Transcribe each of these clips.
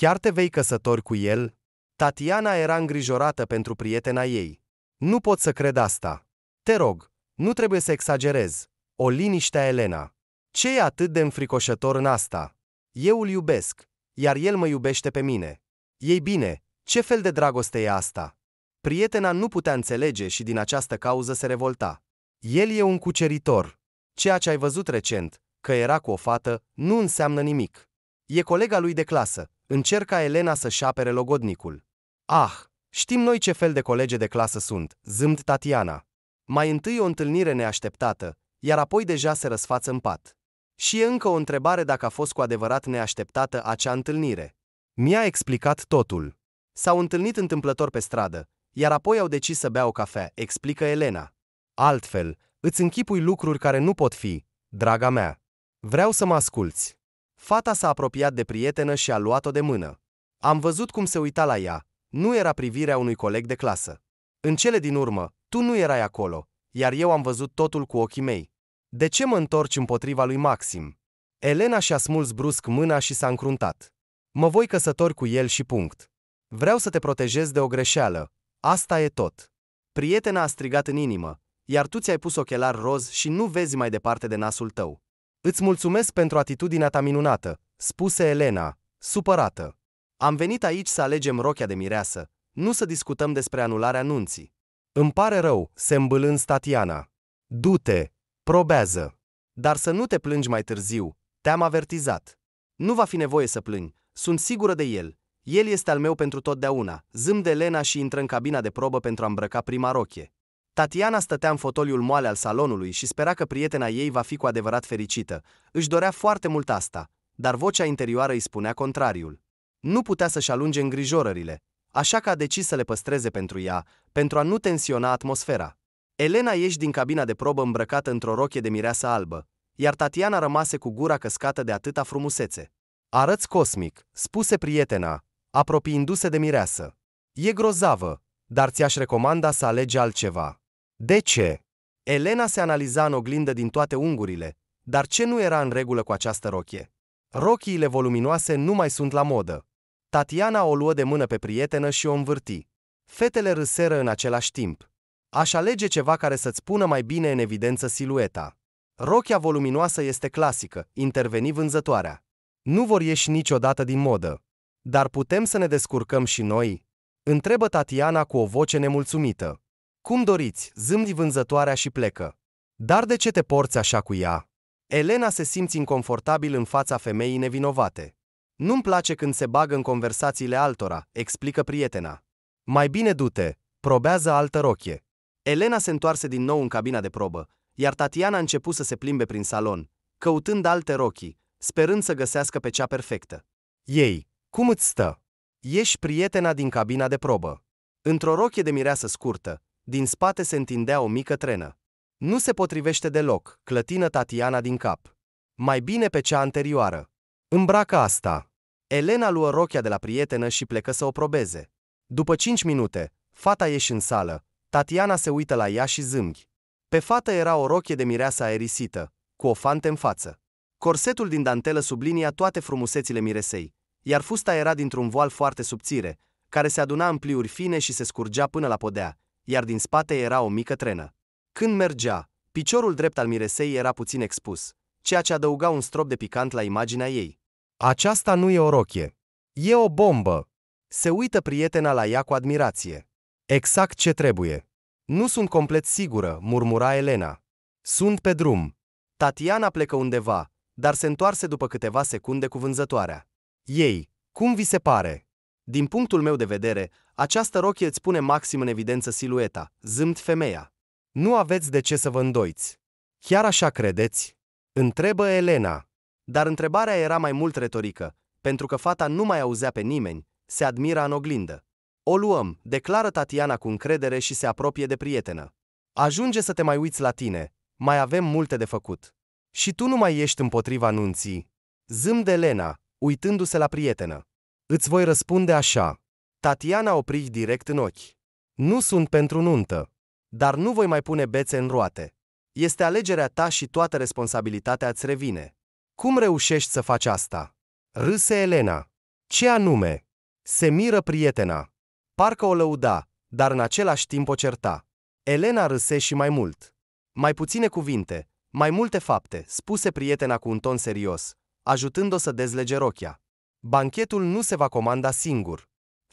Chiar te vei căsători cu el? Tatiana era îngrijorată pentru prietena ei. Nu pot să cred asta. Te rog, nu trebuie să exagerez. O liniștea Elena. Ce e atât de înfricoșător în asta? Eu îl iubesc, iar el mă iubește pe mine. Ei bine, ce fel de dragoste e asta? Prietena nu putea înțelege și din această cauză se revolta. El e un cuceritor. Ceea ce ai văzut recent, că era cu o fată, nu înseamnă nimic. E colega lui de clasă. Încerca Elena să-și apere logodnicul. Ah, știm noi ce fel de colege de clasă sunt, zâmt Tatiana. Mai întâi o întâlnire neașteptată, iar apoi deja se răsfață în pat. Și e încă o întrebare dacă a fost cu adevărat neașteptată acea întâlnire. Mi-a explicat totul. S-au întâlnit întâmplător pe stradă, iar apoi au decis să bea o cafea, explică Elena. Altfel, îți închipui lucruri care nu pot fi, draga mea. Vreau să mă asculți. Fata s-a apropiat de prietenă și a luat-o de mână. Am văzut cum se uita la ea. Nu era privirea unui coleg de clasă. În cele din urmă, tu nu erai acolo, iar eu am văzut totul cu ochii mei. De ce mă întorci împotriva lui Maxim? Elena și-a smuls brusc mâna și s-a încruntat. Mă voi căsători cu el și punct. Vreau să te protejez de o greșeală. Asta e tot. Prietena a strigat în inimă, iar tu ți-ai pus ochelar roz și nu vezi mai departe de nasul tău. Îți mulțumesc pentru atitudinea ta minunată, spuse Elena, supărată. Am venit aici să alegem rochea de mireasă, nu să discutăm despre anularea nunții. Îmi pare rău, se îmbâlând Tatiana. Du-te, probează. Dar să nu te plângi mai târziu, te-am avertizat. Nu va fi nevoie să plângi, sunt sigură de el. El este al meu pentru totdeauna, zâm de Elena și intră în cabina de probă pentru a îmbrăca prima rochie. Tatiana stătea în fotoliul moale al salonului și spera că prietena ei va fi cu adevărat fericită. Își dorea foarte mult asta, dar vocea interioară îi spunea contrariul. Nu putea să-și alunge îngrijorările, așa că a decis să le păstreze pentru ea, pentru a nu tensiona atmosfera. Elena ieși din cabina de probă îmbrăcată într-o rochie de mireasă albă, iar Tatiana rămase cu gura căscată de atâta frumusețe. Arăți cosmic, spuse prietena, apropiindu-se de mireasă. E grozavă, dar ți-aș recomanda să alegi altceva. De ce? Elena se analiza în oglindă din toate ungurile, dar ce nu era în regulă cu această rochie? Rochiile voluminoase nu mai sunt la modă. Tatiana o luă de mână pe prietenă și o învârti. Fetele râseră în același timp. Aș alege ceva care să-ți pună mai bine în evidență silueta. Rochia voluminoasă este clasică, interveni vânzătoarea. Nu vor ieși niciodată din modă. Dar putem să ne descurcăm și noi? Întrebă Tatiana cu o voce nemulțumită. Cum doriți, zâmni vânzătoarea și plecă. Dar de ce te porți așa cu ea? Elena se simți inconfortabil în fața femeii nevinovate. Nu-mi place când se bagă în conversațiile altora, explică prietena. Mai bine du-te, probează altă rochie. Elena se întoarse din nou în cabina de probă, iar Tatiana a început să se plimbe prin salon, căutând alte rochii, sperând să găsească pe cea perfectă. Ei, cum îți stă? Ești prietena din cabina de probă. Într-o rochie de mireasă scurtă, din spate se întindea o mică trenă. Nu se potrivește deloc, clătină Tatiana din cap. Mai bine pe cea anterioară. Îmbracă asta. Elena luă rochia de la prietenă și plecă să o probeze. După cinci minute, fata ieși în sală, Tatiana se uită la ea și zâmbi. Pe fată era o rochie de mireasă aerisită, cu o fantă în față. Corsetul din dantelă sublinia toate frumusețile miresei, iar fusta era dintr-un voal foarte subțire, care se aduna în pliuri fine și se scurgea până la podea, iar din spate era o mică trenă. Când mergea, piciorul drept al miresei era puțin expus, ceea ce adăuga un strop de picant la imaginea ei. Aceasta nu e o rochie. E o bombă. Se uită prietena la ea cu admirație. Exact ce trebuie. Nu sunt complet sigură, murmura Elena. Sunt pe drum. Tatiana plecă undeva, dar se întoarse după câteva secunde cu vânzătoarea. Ei, cum vi se pare? Din punctul meu de vedere, această rochie îți pune maxim în evidență silueta, zâmt femeia. Nu aveți de ce să vă îndoiți. Chiar așa credeți? Întrebă Elena. Dar întrebarea era mai mult retorică, pentru că fata nu mai auzea pe nimeni, se admira în oglindă. O luăm, declară Tatiana cu încredere și se apropie de prietenă. Ajunge să te mai uiți la tine, mai avem multe de făcut. Și tu nu mai ești împotriva anunții. Zâm de Elena, uitându-se la prietenă. Îți voi răspunde așa. Tatiana opri direct în ochi. Nu sunt pentru nuntă, dar nu voi mai pune bețe în roate. Este alegerea ta și toată responsabilitatea îți revine. Cum reușești să faci asta? Râse Elena. Ce anume? Se miră prietena. Parcă o lăuda, dar în același timp o certa. Elena râse și mai mult. Mai puține cuvinte, mai multe fapte, spuse prietena cu un ton serios, ajutând-o să dezlege rochia. Banchetul nu se va comanda singur.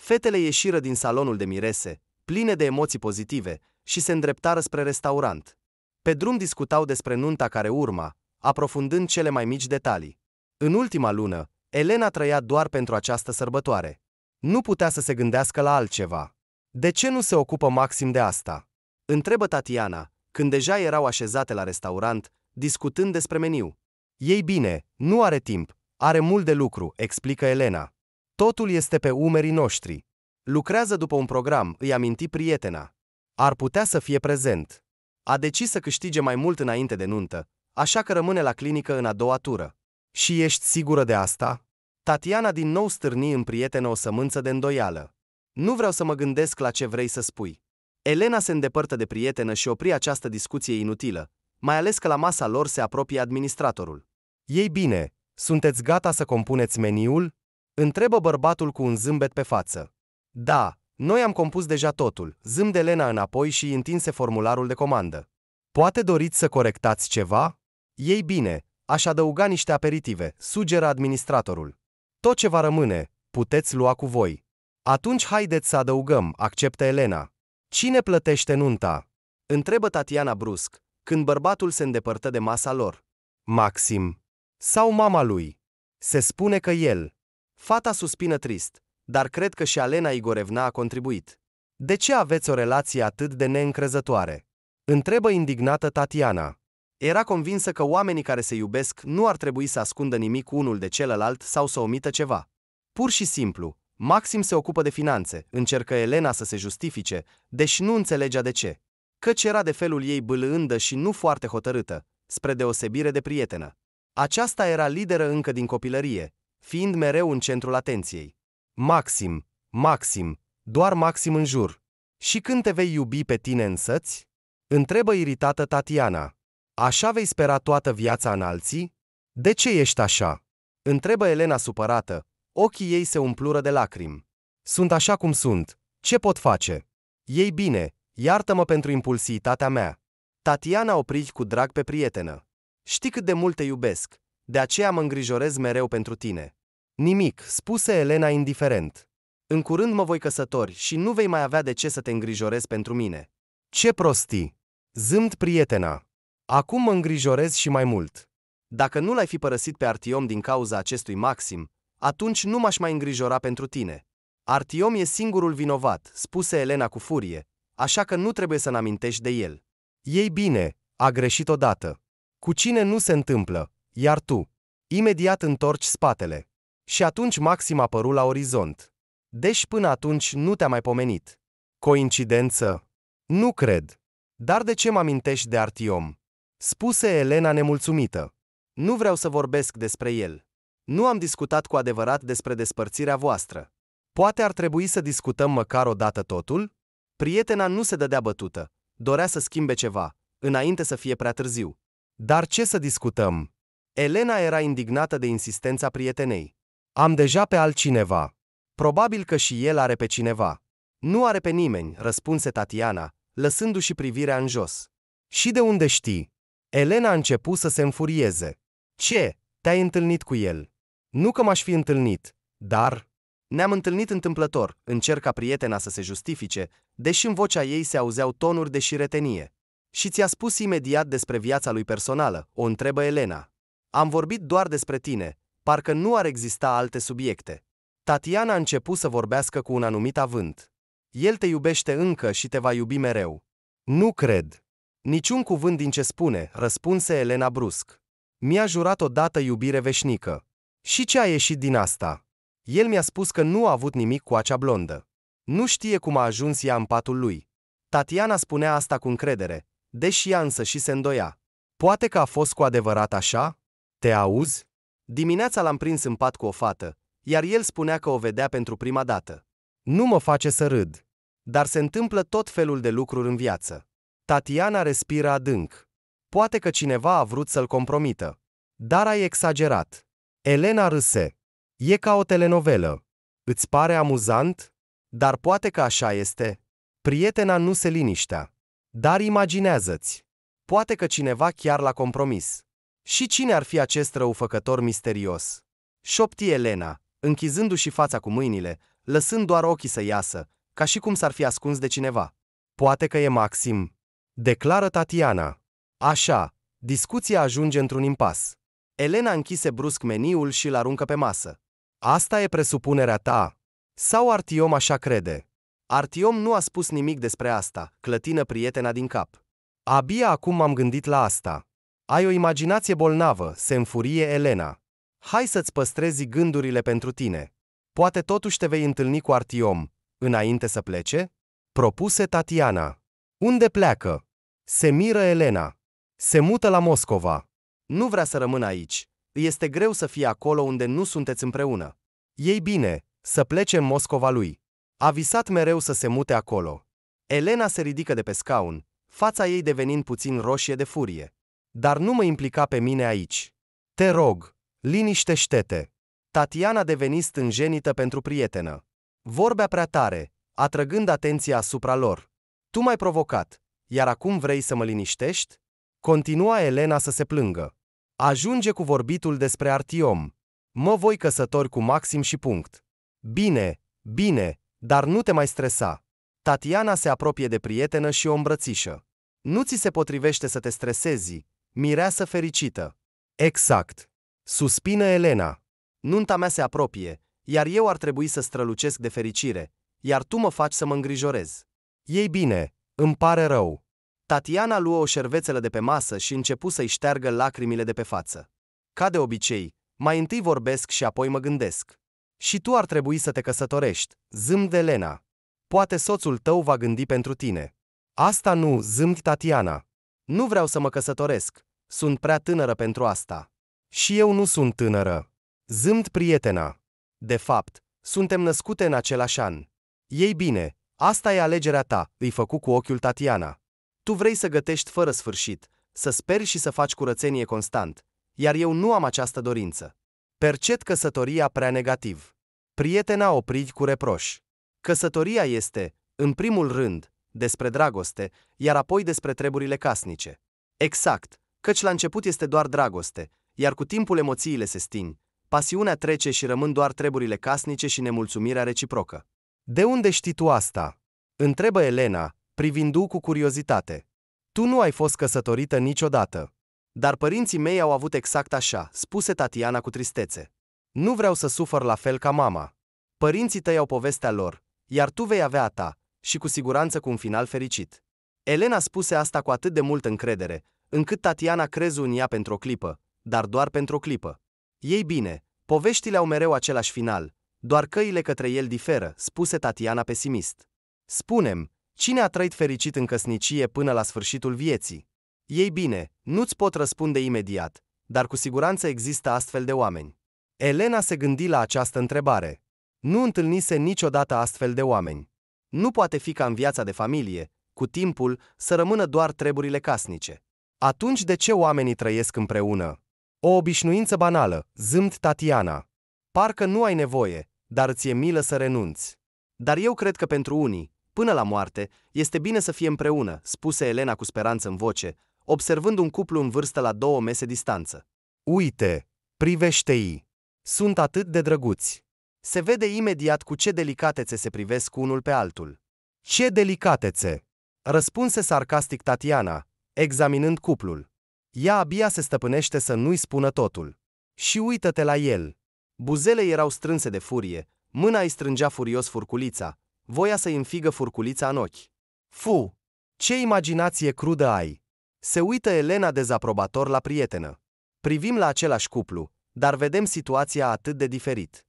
Fetele ieșiră din salonul de mirese, pline de emoții pozitive, și se îndreptară spre restaurant. Pe drum discutau despre nunta care urma, aprofundând cele mai mici detalii. În ultima lună, Elena trăia doar pentru această sărbătoare. Nu putea să se gândească la altceva. De ce nu se ocupă Maxim de asta? Întrebă Tatiana, când deja erau așezate la restaurant, discutând despre meniu. Ei bine, nu are timp, are mult de lucru, explică Elena. Totul este pe umerii noștri. Lucrează după un program, îi aminti prietena. Ar putea să fie prezent. A decis să câștige mai mult înainte de nuntă, așa că rămâne la clinică în a doua tură. Și ești sigură de asta? Tatiana din nou stârni în prietenă o sămânță de îndoială. Nu vreau să mă gândesc la ce vrei să spui. Elena se îndepărtă de prietenă și opri această discuție inutilă, mai ales că la masa lor se apropie administratorul. Ei bine, sunteți gata să compuneți meniul? Întrebă bărbatul cu un zâmbet pe față. Da, noi am compus deja totul, Zâmde Lena înapoi și întinse formularul de comandă. Poate doriți să corectați ceva? Ei bine, aș adăuga niște aperitive, sugeră administratorul. Tot ce va rămâne, puteți lua cu voi. Atunci haideți să adăugăm, acceptă Elena. Cine plătește nunta? Întrebă Tatiana brusc, când bărbatul se îndepărtă de masa lor. Maxim. Sau mama lui. Se spune că el. Fata suspină trist, dar cred că și Alena Igorevna a contribuit. De ce aveți o relație atât de neîncrezătoare? Întrebă indignată Tatiana. Era convinsă că oamenii care se iubesc nu ar trebui să ascundă nimic unul de celălalt sau să omită ceva. Pur și simplu, Maxim se ocupă de finanțe, încercă Elena să se justifice, deși nu înțelegea de ce. Căci era de felul ei bâlândă și nu foarte hotărâtă, spre deosebire de prietenă. Aceasta era lideră încă din copilărie, fiind mereu în centrul atenției. Maxim, maxim, doar maxim în jur. Și când te vei iubi pe tine însăți? Întrebă iritată Tatiana. Așa vei spera toată viața în alții? De ce ești așa? Întrebă Elena supărată. Ochii ei se umplură de lacrimi. Sunt așa cum sunt. Ce pot face? Ei bine, iartă-mă pentru impulsivitatea mea. Tatiana opri cu drag pe prietenă. Știi cât de mult te iubesc, de aceea mă îngrijorez mereu pentru tine. Nimic, spuse Elena indiferent. În curând mă voi căsători și nu vei mai avea de ce să te îngrijorezi pentru mine. Ce prostii! Zâmt prietena. Acum mă îngrijorez și mai mult. Dacă nu l-ai fi părăsit pe Artiom din cauza acestui Maxim, atunci nu m-aș mai îngrijora pentru tine. Artiom e singurul vinovat, spuse Elena cu furie, așa că nu trebuie să-mi amintești de el. Ei bine, a greșit odată. Cu cine nu se întâmplă, iar tu. Imediat întorci spatele. Și atunci Maxim apăru la orizont. Deci până atunci nu te-a mai pomenit. Coincidență? Nu cred. Dar de ce mă amintești de Artiom? Spuse Elena nemulțumită. Nu vreau să vorbesc despre el. Nu am discutat cu adevărat despre despărțirea voastră. Poate ar trebui să discutăm măcar o dată totul? Prietena nu se dădea bătută. Dorea să schimbe ceva, înainte să fie prea târziu. Dar ce să discutăm? Elena era indignată de insistența prietenei. Am deja pe altcineva. Probabil că și el are pe cineva. Nu are pe nimeni, răspunse Tatiana, lăsându-și privirea în jos. Și de unde știi? Elena a început să se înfurieze. Ce? Te-ai întâlnit cu el? Nu că m-aș fi întâlnit, dar... Ne-am întâlnit întâmplător, încerca prietena să se justifice, deși în vocea ei se auzeau tonuri de șiretenie. Și ți-a spus imediat despre viața lui personală, o întrebă Elena. Am vorbit doar despre tine, parcă nu ar exista alte subiecte. Tatiana a început să vorbească cu un anumit avânt. El te iubește încă și te va iubi mereu. Nu cred. Niciun cuvânt din ce spune, răspunse Elena brusc. Mi-a jurat odată iubire veșnică. Și ce a ieșit din asta? El mi-a spus că nu a avut nimic cu acea blondă. Nu știe cum a ajuns ea în patul lui. Tatiana spunea asta cu încredere, deși ea însă și se îndoia. Poate că a fost cu adevărat așa? Te auzi? Dimineața l-am prins în pat cu o fată, iar el spunea că o vedea pentru prima dată. Nu mă face să râd, dar se întâmplă tot felul de lucruri în viață. Tatiana respiră adânc. Poate că cineva a vrut să-l compromită. Dar ai exagerat. Elena râse. E ca o telenovelă. Îți pare amuzant? Dar poate că așa este. Prietena nu se liniștea. Dar imaginează-ți. Poate că cineva chiar l-a compromis. Și cine ar fi acest răufăcător misterios? Șopti Elena, închizându-și fața cu mâinile, lăsând doar ochii să iasă, ca și cum s-ar fi ascuns de cineva. Poate că e Maxim, declară Tatiana. Așa, discuția ajunge într-un impas. Elena închise brusc meniul și îl aruncă pe masă. Asta e presupunerea ta. Sau Artiom așa crede? Artiom nu a spus nimic despre asta, clătină prietena din cap. Abia acum m-am gândit la asta. Ai o imaginație bolnavă, se înfurie Elena. Hai să-ți păstrezi gândurile pentru tine. Poate totuși te vei întâlni cu Artiom, înainte să plece? Propuse Tatiana. Unde pleacă? Se miră Elena. Se mută la Moscova. Nu vrea să rămână aici. Este greu să fie acolo unde nu sunteți împreună. Ei bine, să plece în Moscova lui. A visat mereu să se mute acolo. Elena se ridică de pe scaun, fața ei devenind puțin roșie de furie dar nu mă implica pe mine aici. Te rog, liniștește-te. Tatiana deveni stânjenită pentru prietenă. Vorbea prea tare, atrăgând atenția asupra lor. Tu m-ai provocat, iar acum vrei să mă liniștești? Continua Elena să se plângă. Ajunge cu vorbitul despre Artiom. Mă voi căsători cu Maxim și punct. Bine, bine, dar nu te mai stresa. Tatiana se apropie de prietenă și o îmbrățișă. Nu ți se potrivește să te stresezi, Mireasă fericită. Exact. Suspină Elena. Nunta mea se apropie, iar eu ar trebui să strălucesc de fericire, iar tu mă faci să mă îngrijorez. Ei bine, îmi pare rău. Tatiana luă o șervețelă de pe masă și începu să-i șteargă lacrimile de pe față. Ca de obicei, mai întâi vorbesc și apoi mă gândesc. Și tu ar trebui să te căsătorești, zâmb de Elena. Poate soțul tău va gândi pentru tine. Asta nu, zâmbi Tatiana. Nu vreau să mă căsătoresc. Sunt prea tânără pentru asta. Și eu nu sunt tânără. Zâmt prietena. De fapt, suntem născute în același an. Ei bine, asta e alegerea ta, îi făcu cu ochiul Tatiana. Tu vrei să gătești fără sfârșit, să speri și să faci curățenie constant, iar eu nu am această dorință. Percet căsătoria prea negativ. Prietena opri cu reproș. Căsătoria este, în primul rând, despre dragoste, iar apoi despre treburile casnice. Exact, căci la început este doar dragoste, iar cu timpul emoțiile se sting, pasiunea trece și rămân doar treburile casnice și nemulțumirea reciprocă. De unde știi tu asta? Întrebă Elena, privindu cu curiozitate. Tu nu ai fost căsătorită niciodată. Dar părinții mei au avut exact așa, spuse Tatiana cu tristețe. Nu vreau să sufăr la fel ca mama. Părinții tăi au povestea lor, iar tu vei avea a ta, și cu siguranță cu un final fericit. Elena spuse asta cu atât de multă încredere, încât Tatiana crezu în ea pentru o clipă, dar doar pentru o clipă. Ei bine, poveștile au mereu același final, doar căile către el diferă, spuse Tatiana pesimist. Spunem, cine a trăit fericit în căsnicie până la sfârșitul vieții? Ei bine, nu-ți pot răspunde imediat, dar cu siguranță există astfel de oameni. Elena se gândi la această întrebare. Nu întâlnise niciodată astfel de oameni. Nu poate fi ca în viața de familie, cu timpul, să rămână doar treburile casnice. Atunci de ce oamenii trăiesc împreună? O obișnuință banală, zâmt Tatiana. Parcă nu ai nevoie, dar ți-e milă să renunți. Dar eu cred că pentru unii, până la moarte, este bine să fie împreună, spuse Elena cu speranță în voce, observând un cuplu în vârstă la două mese distanță. Uite, privește-i! Sunt atât de drăguți! se vede imediat cu ce delicatețe se privesc unul pe altul. Ce delicatețe! Răspunse sarcastic Tatiana, examinând cuplul. Ea abia se stăpânește să nu-i spună totul. Și uită-te la el. Buzele erau strânse de furie, mâna îi strângea furios furculița, voia să-i înfigă furculița în ochi. Fu! Ce imaginație crudă ai! Se uită Elena dezaprobator la prietenă. Privim la același cuplu, dar vedem situația atât de diferit.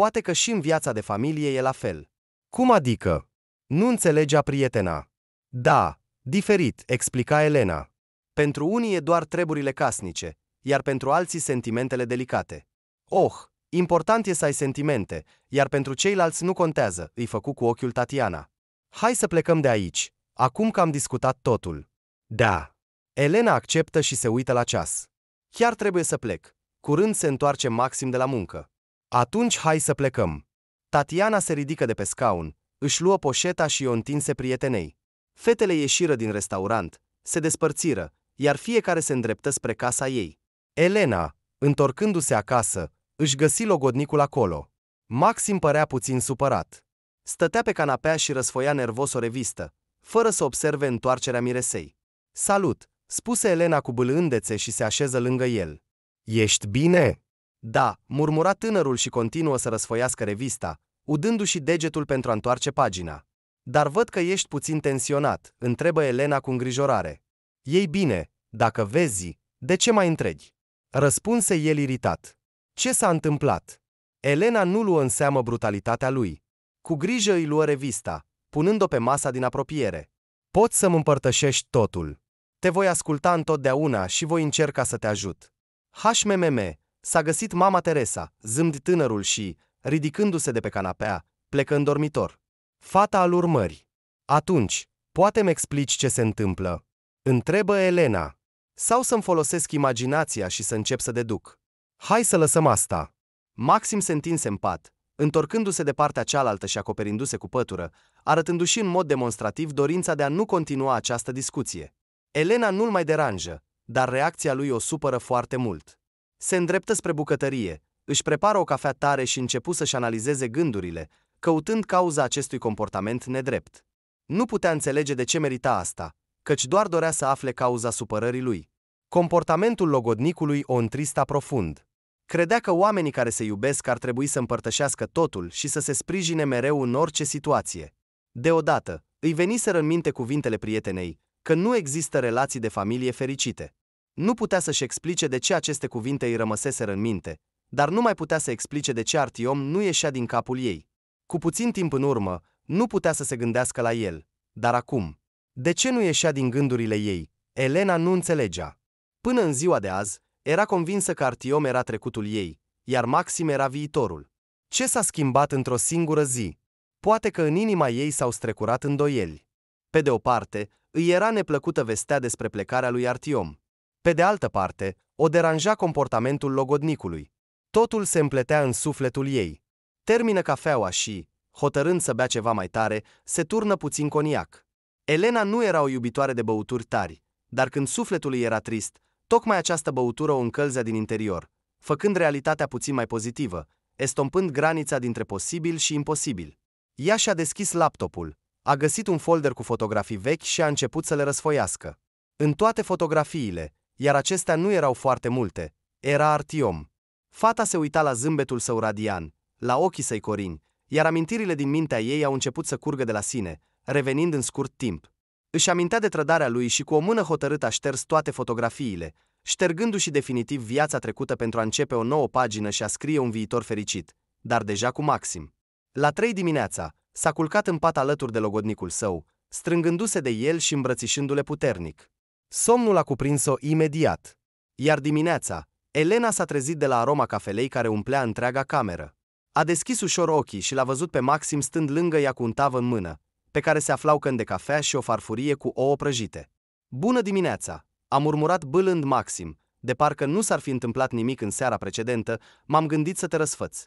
Poate că și în viața de familie e la fel. Cum adică? Nu înțelegea prietena. Da, diferit, explica Elena. Pentru unii e doar treburile casnice, iar pentru alții sentimentele delicate. Oh, important e să ai sentimente, iar pentru ceilalți nu contează, îi făcu cu ochiul Tatiana. Hai să plecăm de aici, acum că am discutat totul. Da. Elena acceptă și se uită la ceas. Chiar trebuie să plec. Curând se întoarce Maxim de la muncă. Atunci hai să plecăm. Tatiana se ridică de pe scaun, își luă poșeta și o întinse prietenei. Fetele ieșiră din restaurant, se despărțiră, iar fiecare se îndreptă spre casa ei. Elena, întorcându-se acasă, își găsi logodnicul acolo. Maxim părea puțin supărat. Stătea pe canapea și răsfoia nervos o revistă, fără să observe întoarcerea miresei. Salut, spuse Elena cu bâlândețe și se așeză lângă el. Ești bine? Da, murmura tânărul și continuă să răsfoiască revista, udându-și degetul pentru a întoarce pagina. Dar văd că ești puțin tensionat, întrebă Elena cu îngrijorare. Ei bine, dacă vezi, de ce mai întregi? Răspunse el iritat. Ce s-a întâmplat? Elena nu luă în seamă brutalitatea lui. Cu grijă îi luă revista, punând-o pe masa din apropiere. Poți să-mi împărtășești totul. Te voi asculta întotdeauna și voi încerca să te ajut. HMMM, S-a găsit mama Teresa, zâmbi tânărul și, ridicându-se de pe canapea, plecă în dormitor. Fata al urmări. Atunci, poate mi explici ce se întâmplă? Întrebă Elena. Sau să-mi folosesc imaginația și să încep să deduc. Hai să lăsăm asta. Maxim se întinse în pat, întorcându-se de partea cealaltă și acoperindu-se cu pătură, arătându-și în mod demonstrativ dorința de a nu continua această discuție. Elena nu-l mai deranjă, dar reacția lui o supără foarte mult. Se îndreptă spre bucătărie, își prepară o cafea tare și începu să-și analizeze gândurile, căutând cauza acestui comportament nedrept. Nu putea înțelege de ce merita asta, căci doar dorea să afle cauza supărării lui. Comportamentul logodnicului o întrista profund. Credea că oamenii care se iubesc ar trebui să împărtășească totul și să se sprijine mereu în orice situație. Deodată, îi veniseră în minte cuvintele prietenei, că nu există relații de familie fericite. Nu putea să-și explice de ce aceste cuvinte îi rămăseseră în minte, dar nu mai putea să explice de ce Artiom nu ieșea din capul ei. Cu puțin timp în urmă, nu putea să se gândească la el, dar acum. De ce nu ieșea din gândurile ei? Elena nu înțelegea. Până în ziua de azi, era convinsă că Artiom era trecutul ei, iar Maxim era viitorul. Ce s-a schimbat într-o singură zi? Poate că în inima ei s-au strecurat îndoieli. Pe de o parte, îi era neplăcută vestea despre plecarea lui Artiom, pe de altă parte, o deranja comportamentul logodnicului. Totul se împletea în sufletul ei. Termină cafeaua și, hotărând să bea ceva mai tare, se turnă puțin coniac. Elena nu era o iubitoare de băuturi tari, dar când sufletul ei era trist, tocmai această băutură o încălzea din interior, făcând realitatea puțin mai pozitivă, estompând granița dintre posibil și imposibil. Ea și-a deschis laptopul, a găsit un folder cu fotografii vechi și a început să le răsfoiască. În toate fotografiile, iar acestea nu erau foarte multe, era Artiom. Fata se uita la zâmbetul său radian, la ochii săi corini, iar amintirile din mintea ei au început să curgă de la sine, revenind în scurt timp. Își amintea de trădarea lui și cu o mână hotărâtă a șters toate fotografiile, ștergându-și definitiv viața trecută pentru a începe o nouă pagină și a scrie un viitor fericit, dar deja cu Maxim. La trei dimineața, s-a culcat în pat alături de logodnicul său, strângându-se de el și îmbrățișându-le puternic. Somnul a cuprins-o imediat. Iar dimineața, Elena s-a trezit de la aroma cafelei care umplea întreaga cameră. A deschis ușor ochii și l-a văzut pe Maxim stând lângă ea cu un tavă în mână, pe care se aflau când de cafea și o farfurie cu ouă prăjite. Bună dimineața! A murmurat bâlând Maxim, de parcă nu s-ar fi întâmplat nimic în seara precedentă, m-am gândit să te răsfăț.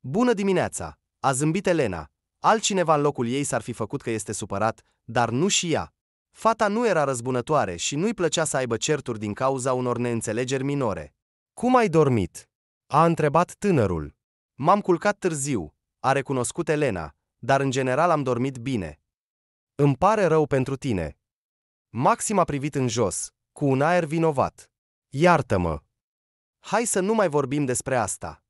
Bună dimineața! A zâmbit Elena. Altcineva în locul ei s-ar fi făcut că este supărat, dar nu și ea. Fata nu era răzbunătoare și nu-i plăcea să aibă certuri din cauza unor neînțelegeri minore. Cum ai dormit?" a întrebat tânărul. M-am culcat târziu," a recunoscut Elena, dar în general am dormit bine. Îmi pare rău pentru tine." Maxim a privit în jos, cu un aer vinovat. Iartă-mă!" Hai să nu mai vorbim despre asta."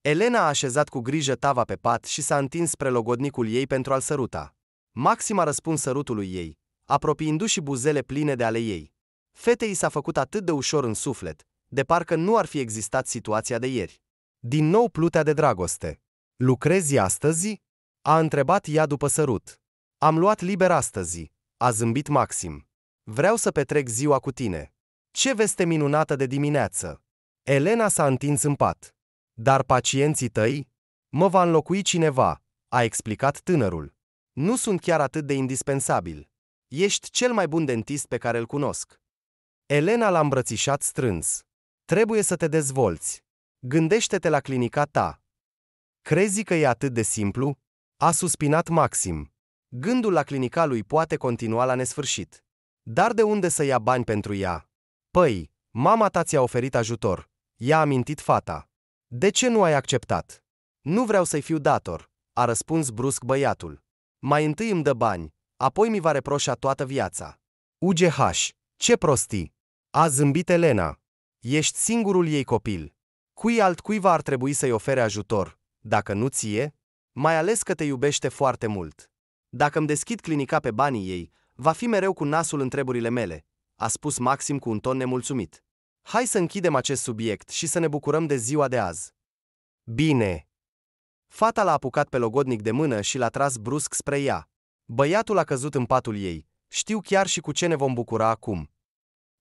Elena a așezat cu grijă tava pe pat și s-a întins spre logodnicul ei pentru a-l săruta. Maxim a răspuns sărutului ei, apropiindu-și buzele pline de ale ei. Fetei s-a făcut atât de ușor în suflet, de parcă nu ar fi existat situația de ieri. Din nou plutea de dragoste. Lucrezi astăzi? A întrebat ea după sărut. Am luat liber astăzi, a zâmbit Maxim. Vreau să petrec ziua cu tine. Ce veste minunată de dimineață! Elena s-a întins în pat. Dar pacienții tăi? Mă va înlocui cineva, a explicat tânărul. Nu sunt chiar atât de indispensabil. Ești cel mai bun dentist pe care îl cunosc. Elena l-a îmbrățișat strâns. Trebuie să te dezvolți. Gândește-te la clinica ta. Crezi că e atât de simplu? A suspinat Maxim. Gândul la clinica lui poate continua la nesfârșit. Dar de unde să ia bani pentru ea? Păi, mama ta ți-a oferit ajutor. I-a amintit fata. De ce nu ai acceptat? Nu vreau să-i fiu dator, a răspuns brusc băiatul. Mai întâi îmi dă bani, apoi mi va reproșa toată viața. UGH, ce prostii! A zâmbit Elena. Ești singurul ei copil. Cui altcuiva ar trebui să-i ofere ajutor, dacă nu ție? Mai ales că te iubește foarte mult. Dacă îmi deschid clinica pe banii ei, va fi mereu cu nasul în treburile mele, a spus Maxim cu un ton nemulțumit. Hai să închidem acest subiect și să ne bucurăm de ziua de azi. Bine. Fata l-a apucat pe logodnic de mână și l-a tras brusc spre ea. Băiatul a căzut în patul ei. Știu chiar și cu ce ne vom bucura acum.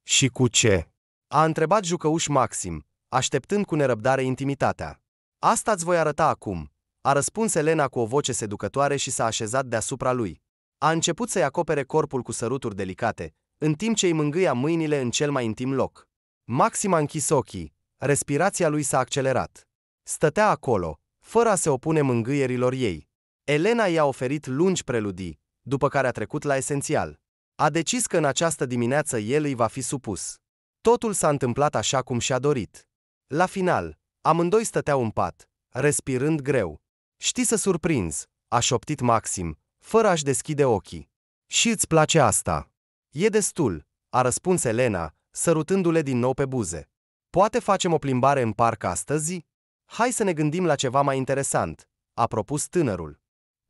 Și cu ce? A întrebat jucăuș Maxim, așteptând cu nerăbdare intimitatea. Asta îți voi arăta acum, a răspuns Elena cu o voce seducătoare și s-a așezat deasupra lui. A început să-i acopere corpul cu săruturi delicate, în timp ce îi mângâia mâinile în cel mai intim loc. Maxim a închis ochii, respirația lui s-a accelerat. Stătea acolo, fără a se opune mângâierilor ei. Elena i-a oferit lungi preludii, după care a trecut la esențial. A decis că în această dimineață el îi va fi supus. Totul s-a întâmplat așa cum și-a dorit. La final, amândoi stăteau în pat, respirând greu. Știi să surprinzi, a șoptit Maxim, fără a-și deschide ochii. Și îți place asta. E destul, a răspuns Elena, sărutându-le din nou pe buze. Poate facem o plimbare în parc astăzi? Hai să ne gândim la ceva mai interesant, a propus tânărul.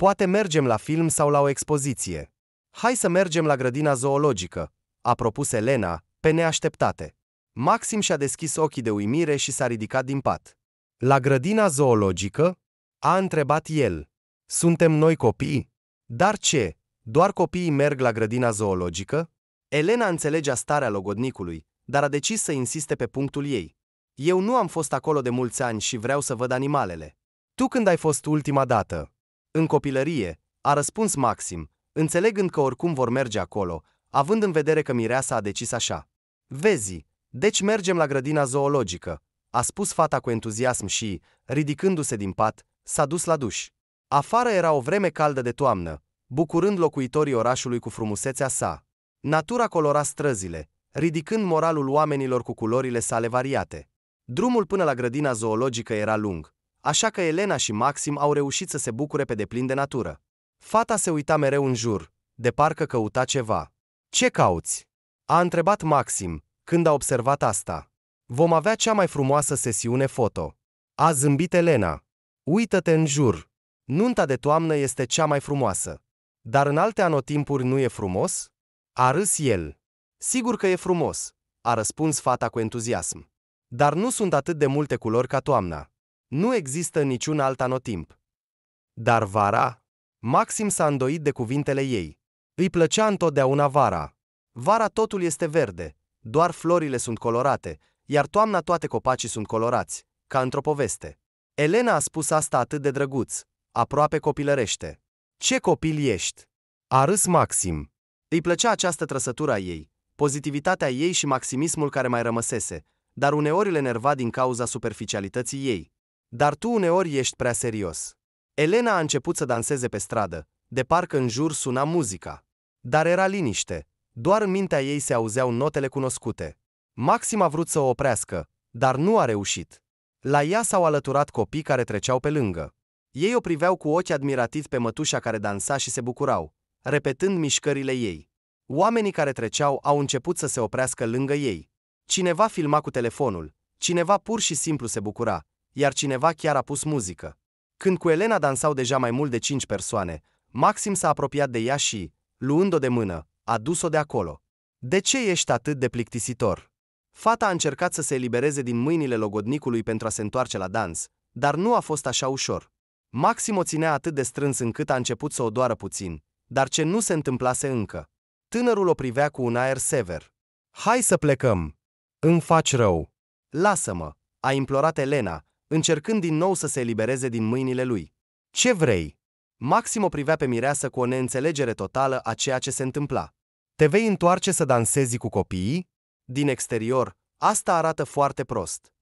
Poate mergem la film sau la o expoziție. Hai să mergem la grădina zoologică, a propus Elena, pe neașteptate. Maxim și-a deschis ochii de uimire și s-a ridicat din pat. La grădina zoologică? A întrebat el. Suntem noi copii? Dar ce? Doar copiii merg la grădina zoologică? Elena înțelegea starea logodnicului, dar a decis să insiste pe punctul ei. Eu nu am fost acolo de mulți ani și vreau să văd animalele. Tu când ai fost ultima dată? În copilărie, a răspuns Maxim, înțelegând că oricum vor merge acolo, având în vedere că mireasa a decis așa. Vezi, deci mergem la grădina zoologică, a spus fata cu entuziasm și, ridicându-se din pat, s-a dus la duș. Afară era o vreme caldă de toamnă, bucurând locuitorii orașului cu frumusețea sa. Natura colora străzile, ridicând moralul oamenilor cu culorile sale variate. Drumul până la grădina zoologică era lung, așa că Elena și Maxim au reușit să se bucure pe deplin de natură. Fata se uita mereu în jur, de parcă căuta ceva. Ce cauți? A întrebat Maxim, când a observat asta. Vom avea cea mai frumoasă sesiune foto. A zâmbit Elena. Uită-te în jur. Nunta de toamnă este cea mai frumoasă. Dar în alte anotimpuri nu e frumos? A râs el. Sigur că e frumos, a răspuns fata cu entuziasm. Dar nu sunt atât de multe culori ca toamna. Nu există niciun alt anotimp. Dar vara? Maxim s-a îndoit de cuvintele ei. Îi plăcea întotdeauna vara. Vara totul este verde, doar florile sunt colorate, iar toamna toate copacii sunt colorați, ca într-o poveste. Elena a spus asta atât de drăguț, aproape copilărește. Ce copil ești? A râs Maxim. Îi plăcea această trăsătură a ei, pozitivitatea ei și maximismul care mai rămăsese, dar uneori le nerva din cauza superficialității ei. Dar tu uneori ești prea serios. Elena a început să danseze pe stradă, de parcă în jur suna muzica. Dar era liniște, doar în mintea ei se auzeau notele cunoscute. Maxim a vrut să o oprească, dar nu a reușit. La ea s-au alăturat copii care treceau pe lângă. Ei o priveau cu ochi admirativi pe mătușa care dansa și se bucurau, repetând mișcările ei. Oamenii care treceau au început să se oprească lângă ei. Cineva filma cu telefonul, cineva pur și simplu se bucura, iar cineva chiar a pus muzică. Când cu Elena dansau deja mai mult de cinci persoane, Maxim s-a apropiat de ea și, luând-o de mână, a dus-o de acolo. De ce ești atât de plictisitor? Fata a încercat să se elibereze din mâinile logodnicului pentru a se întoarce la dans, dar nu a fost așa ușor. Maxim o ținea atât de strâns încât a început să o doară puțin, dar ce nu se întâmplase încă. Tânărul o privea cu un aer sever. Hai să plecăm! Îmi faci rău! Lasă-mă! a implorat Elena, încercând din nou să se elibereze din mâinile lui. Ce vrei? Maxim o privea pe mireasă cu o neînțelegere totală a ceea ce se întâmpla. Te vei întoarce să dansezi cu copiii? Din exterior, asta arată foarte prost.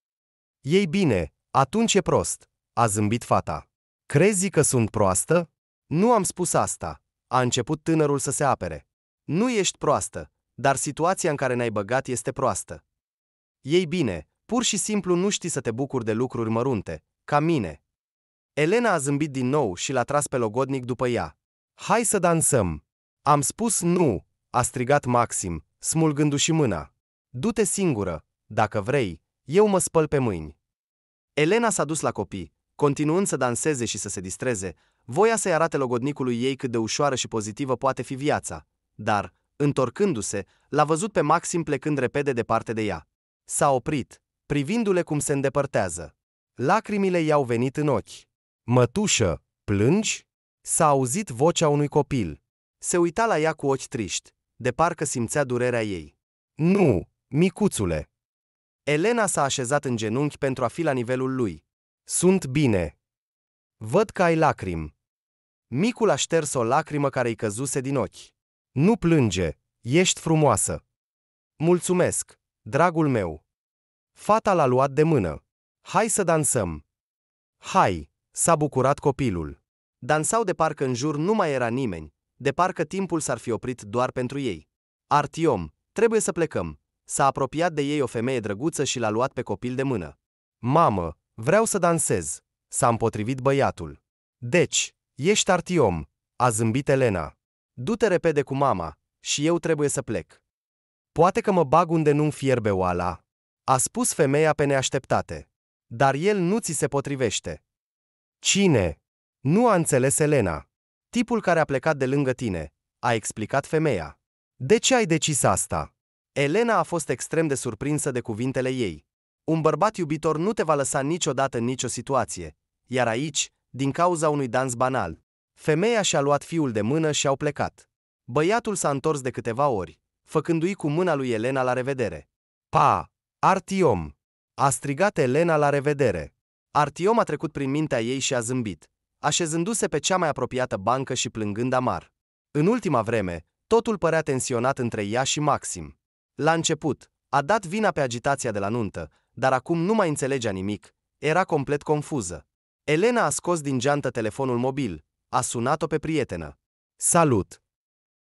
Ei bine, atunci e prost, a zâmbit fata. Crezi că sunt proastă? Nu am spus asta, a început tânărul să se apere. Nu ești proastă, dar situația în care ne-ai băgat este proastă. Ei bine, Pur și simplu nu știi să te bucuri de lucruri mărunte, ca mine. Elena a zâmbit din nou și l-a tras pe logodnic după ea. Hai să dansăm! Am spus nu, a strigat Maxim, smulgându-și mâna. Du-te singură, dacă vrei, eu mă spăl pe mâini. Elena s-a dus la copii, continuând să danseze și să se distreze, voia să-i arate logodnicului ei cât de ușoară și pozitivă poate fi viața, dar, întorcându-se, l-a văzut pe Maxim plecând repede departe de ea. S-a oprit privindu-le cum se îndepărtează. Lacrimile i-au venit în ochi. Mătușă, plângi? S-a auzit vocea unui copil. Se uita la ea cu ochi triști, de parcă simțea durerea ei. Nu, micuțule! Elena s-a așezat în genunchi pentru a fi la nivelul lui. Sunt bine. Văd că ai lacrim. Micul a șters o lacrimă care îi căzuse din ochi. Nu plânge, ești frumoasă. Mulțumesc, dragul meu. Fata l-a luat de mână. Hai să dansăm! Hai! S-a bucurat copilul. Dansau de parcă în jur nu mai era nimeni, de parcă timpul s-ar fi oprit doar pentru ei. Artiom, trebuie să plecăm. S-a apropiat de ei o femeie drăguță și l-a luat pe copil de mână. Mamă, vreau să dansez, s-a împotrivit băiatul. Deci, ești Artiom, a zâmbit Elena. Du-te repede cu mama și eu trebuie să plec. Poate că mă bag unde nu-mi fierbe oala, a spus femeia pe neașteptate. Dar el nu ți se potrivește. Cine? Nu a înțeles Elena. Tipul care a plecat de lângă tine, a explicat femeia. De ce ai decis asta? Elena a fost extrem de surprinsă de cuvintele ei. Un bărbat iubitor nu te va lăsa niciodată în nicio situație, iar aici, din cauza unui dans banal, femeia și-a luat fiul de mână și au plecat. Băiatul s-a întors de câteva ori, făcându-i cu mâna lui Elena la revedere. Pa! Artiom! A strigat Elena la revedere. Artiom a trecut prin mintea ei și a zâmbit, așezându-se pe cea mai apropiată bancă și plângând amar. În ultima vreme, totul părea tensionat între ea și Maxim. La început, a dat vina pe agitația de la nuntă, dar acum nu mai înțelegea nimic, era complet confuză. Elena a scos din geantă telefonul mobil, a sunat-o pe prietenă. Salut!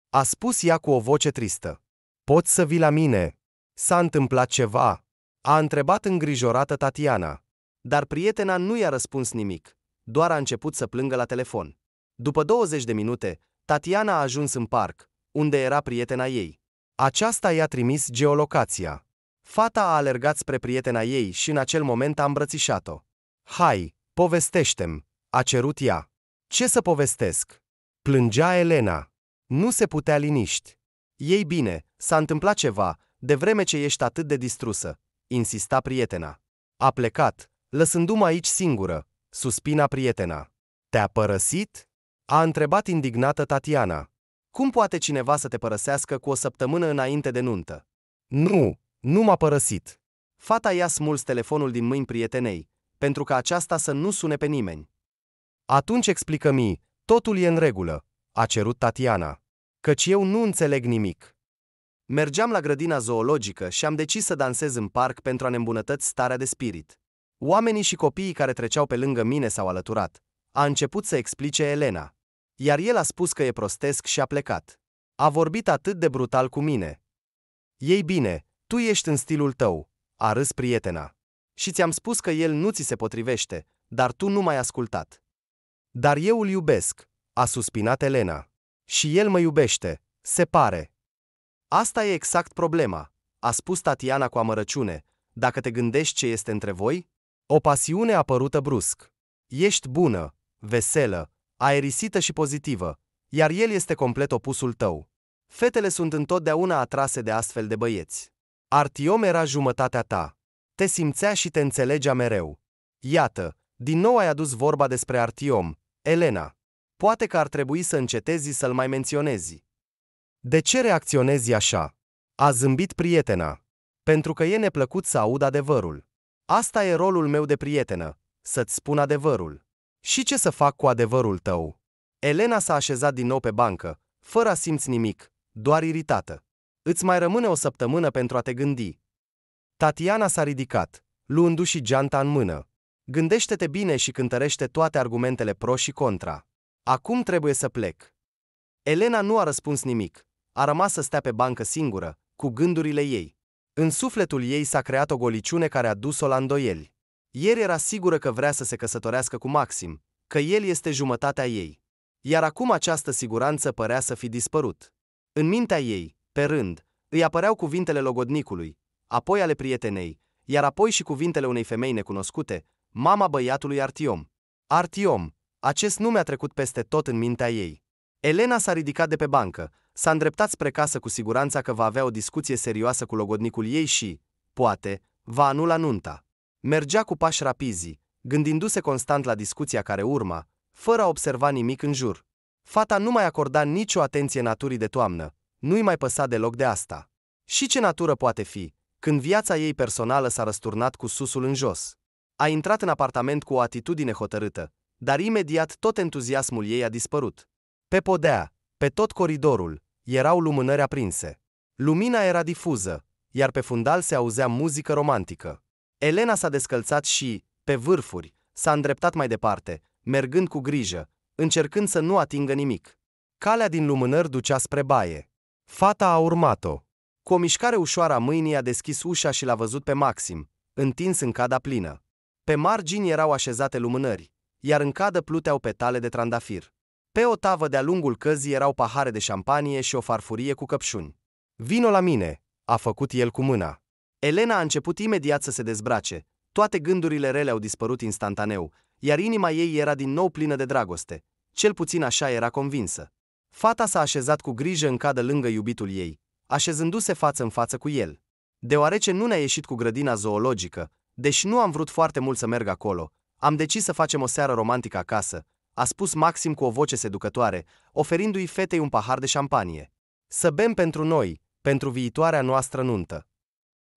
A spus ea cu o voce tristă. Poți să vii la mine? S-a întâmplat ceva?" a întrebat îngrijorată Tatiana. Dar prietena nu i-a răspuns nimic, doar a început să plângă la telefon. După 20 de minute, Tatiana a ajuns în parc, unde era prietena ei. Aceasta i-a trimis geolocația. Fata a alergat spre prietena ei și în acel moment a îmbrățișat-o. Hai, povestește-mi, a cerut ea. Ce să povestesc? Plângea Elena. Nu se putea liniști. Ei bine, s-a întâmplat ceva, de vreme ce ești atât de distrusă, insista prietena. A plecat, lăsându-mă aici singură, suspina prietena. Te-a părăsit? A întrebat indignată Tatiana. Cum poate cineva să te părăsească cu o săptămână înainte de nuntă? Nu, nu m-a părăsit. Fata i-a smuls telefonul din mâini prietenei, pentru ca aceasta să nu sune pe nimeni. Atunci explică-mi, totul e în regulă, a cerut Tatiana, căci eu nu înțeleg nimic. Mergeam la grădina zoologică și am decis să dansez în parc pentru a ne îmbunătăți starea de spirit. Oamenii și copiii care treceau pe lângă mine s-au alăturat. A început să explice Elena. Iar el a spus că e prostesc și a plecat. A vorbit atât de brutal cu mine. Ei bine, tu ești în stilul tău, a râs prietena. Și ți-am spus că el nu ți se potrivește, dar tu nu m-ai ascultat. Dar eu îl iubesc, a suspinat Elena. Și el mă iubește, se pare. Asta e exact problema, a spus Tatiana cu amărăciune, dacă te gândești ce este între voi? O pasiune apărută brusc. Ești bună, veselă, aerisită și pozitivă, iar el este complet opusul tău. Fetele sunt întotdeauna atrase de astfel de băieți. Artiom era jumătatea ta. Te simțea și te înțelegea mereu. Iată, din nou ai adus vorba despre Artiom, Elena. Poate că ar trebui să încetezi să-l mai menționezi. De ce reacționezi așa? A zâmbit prietena. Pentru că e neplăcut să aud adevărul. Asta e rolul meu de prietenă, să-ți spun adevărul. Și ce să fac cu adevărul tău? Elena s-a așezat din nou pe bancă, fără a simți nimic, doar iritată. Îți mai rămâne o săptămână pentru a te gândi. Tatiana s-a ridicat, luându-și geanta în mână. Gândește-te bine și cântărește toate argumentele pro și contra. Acum trebuie să plec. Elena nu a răspuns nimic, a rămas să stea pe bancă singură, cu gândurile ei. În sufletul ei s-a creat o goliciune care a dus-o la îndoieli. Ieri era sigură că vrea să se căsătorească cu Maxim, că el este jumătatea ei. Iar acum această siguranță părea să fi dispărut. În mintea ei, pe rând, îi apăreau cuvintele logodnicului, apoi ale prietenei, iar apoi și cuvintele unei femei necunoscute, mama băiatului Artiom. Artiom, acest nume a trecut peste tot în mintea ei. Elena s-a ridicat de pe bancă, s-a îndreptat spre casă cu siguranța că va avea o discuție serioasă cu logodnicul ei și, poate, va anula nunta. Mergea cu pași rapizi, gândindu-se constant la discuția care urma, fără a observa nimic în jur. Fata nu mai acorda nicio atenție naturii de toamnă, nu-i mai păsa deloc de asta. Și ce natură poate fi, când viața ei personală s-a răsturnat cu susul în jos? A intrat în apartament cu o atitudine hotărâtă, dar imediat tot entuziasmul ei a dispărut. Pe podea, pe tot coridorul, erau lumânări aprinse. Lumina era difuză, iar pe fundal se auzea muzică romantică. Elena s-a descălțat și, pe vârfuri, s-a îndreptat mai departe, mergând cu grijă, încercând să nu atingă nimic. Calea din lumânări ducea spre baie. Fata a urmat-o. Cu o mișcare ușoară a mâinii a deschis ușa și l-a văzut pe Maxim, întins în cada plină. Pe margini erau așezate lumânări, iar în cadă pluteau petale de trandafir. Pe o tavă de-a lungul căzii erau pahare de șampanie și o farfurie cu căpșuni. Vino la mine, a făcut el cu mâna. Elena a început imediat să se dezbrace, toate gândurile rele au dispărut instantaneu, iar inima ei era din nou plină de dragoste, cel puțin așa era convinsă. Fata s-a așezat cu grijă în cadă lângă iubitul ei, așezându-se față în față cu el. Deoarece nu ne-a ieșit cu grădina zoologică, deși nu am vrut foarte mult să merg acolo, am decis să facem o seară romantică acasă, a spus Maxim cu o voce seducătoare, oferindu-i fetei un pahar de șampanie. Să bem pentru noi, pentru viitoarea noastră nuntă.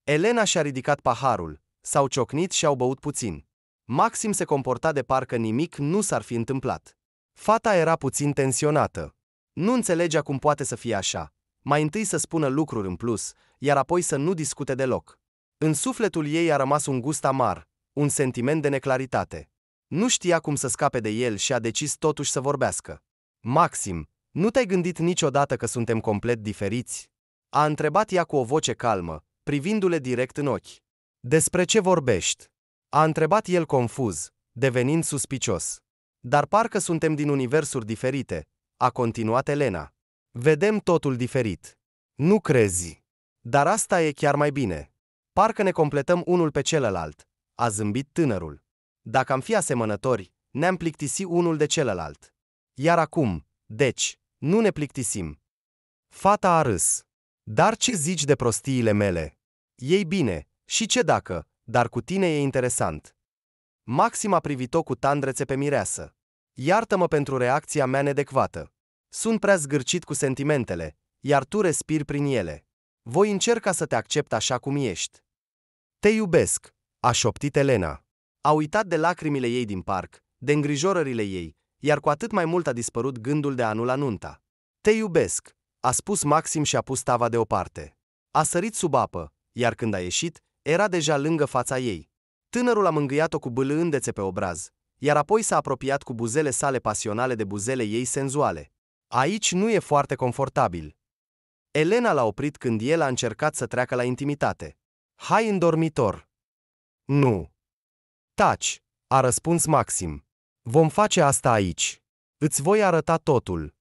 Elena și-a ridicat paharul, s-au ciocnit și au băut puțin. Maxim se comporta de parcă nimic nu s-ar fi întâmplat. Fata era puțin tensionată. Nu înțelegea cum poate să fie așa. Mai întâi să spună lucruri în plus, iar apoi să nu discute deloc. În sufletul ei a rămas un gust amar, un sentiment de neclaritate. Nu știa cum să scape de el și a decis totuși să vorbească. Maxim, nu te-ai gândit niciodată că suntem complet diferiți? A întrebat ea cu o voce calmă, privindu-le direct în ochi. Despre ce vorbești? A întrebat el confuz, devenind suspicios. Dar parcă suntem din universuri diferite, a continuat Elena. Vedem totul diferit. Nu crezi. Dar asta e chiar mai bine. Parcă ne completăm unul pe celălalt, a zâmbit tânărul. Dacă am fi asemănători, ne-am plictisi unul de celălalt. Iar acum, deci, nu ne plictisim. Fata a râs. Dar ce zici de prostiile mele? Ei bine, și ce dacă, dar cu tine e interesant. Maxim a privit-o cu tandrețe pe mireasă. Iartă-mă pentru reacția mea nedecvată. Sunt prea zgârcit cu sentimentele, iar tu respiri prin ele. Voi încerca să te accept așa cum ești. Te iubesc, a șoptit Elena. A uitat de lacrimile ei din parc, de îngrijorările ei, iar cu atât mai mult a dispărut gândul de anul anunta. Te iubesc, a spus Maxim și a pus tava deoparte. A sărit sub apă, iar când a ieșit, era deja lângă fața ei. Tânărul a mângâiat-o cu bâlândețe pe obraz, iar apoi s-a apropiat cu buzele sale pasionale de buzele ei senzuale. Aici nu e foarte confortabil. Elena l-a oprit când el a încercat să treacă la intimitate. Hai în dormitor! Nu! Taci, a răspuns Maxim. Vom face asta aici. Îți voi arăta totul.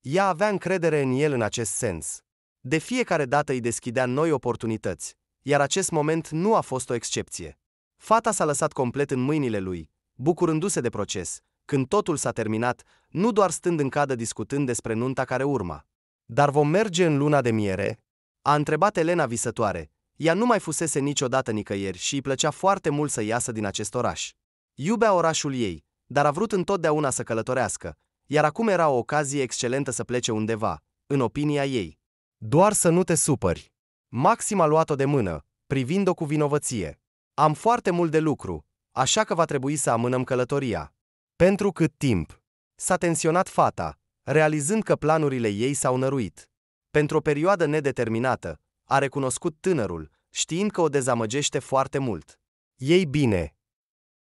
Ea avea încredere în el în acest sens. De fiecare dată îi deschidea noi oportunități, iar acest moment nu a fost o excepție. Fata s-a lăsat complet în mâinile lui, bucurându-se de proces, când totul s-a terminat, nu doar stând în cadă discutând despre nunta care urma. Dar vom merge în luna de miere? A întrebat Elena visătoare, ea nu mai fusese niciodată nicăieri și îi plăcea foarte mult să iasă din acest oraș. Iubea orașul ei, dar a vrut întotdeauna să călătorească, iar acum era o ocazie excelentă să plece undeva, în opinia ei. Doar să nu te supări. Maxim a luat-o de mână, privind-o cu vinovăție. Am foarte mult de lucru, așa că va trebui să amânăm călătoria. Pentru cât timp? S-a tensionat fata, realizând că planurile ei s-au năruit. Pentru o perioadă nedeterminată, a recunoscut tânărul, știind că o dezamăgește foarte mult. Ei bine.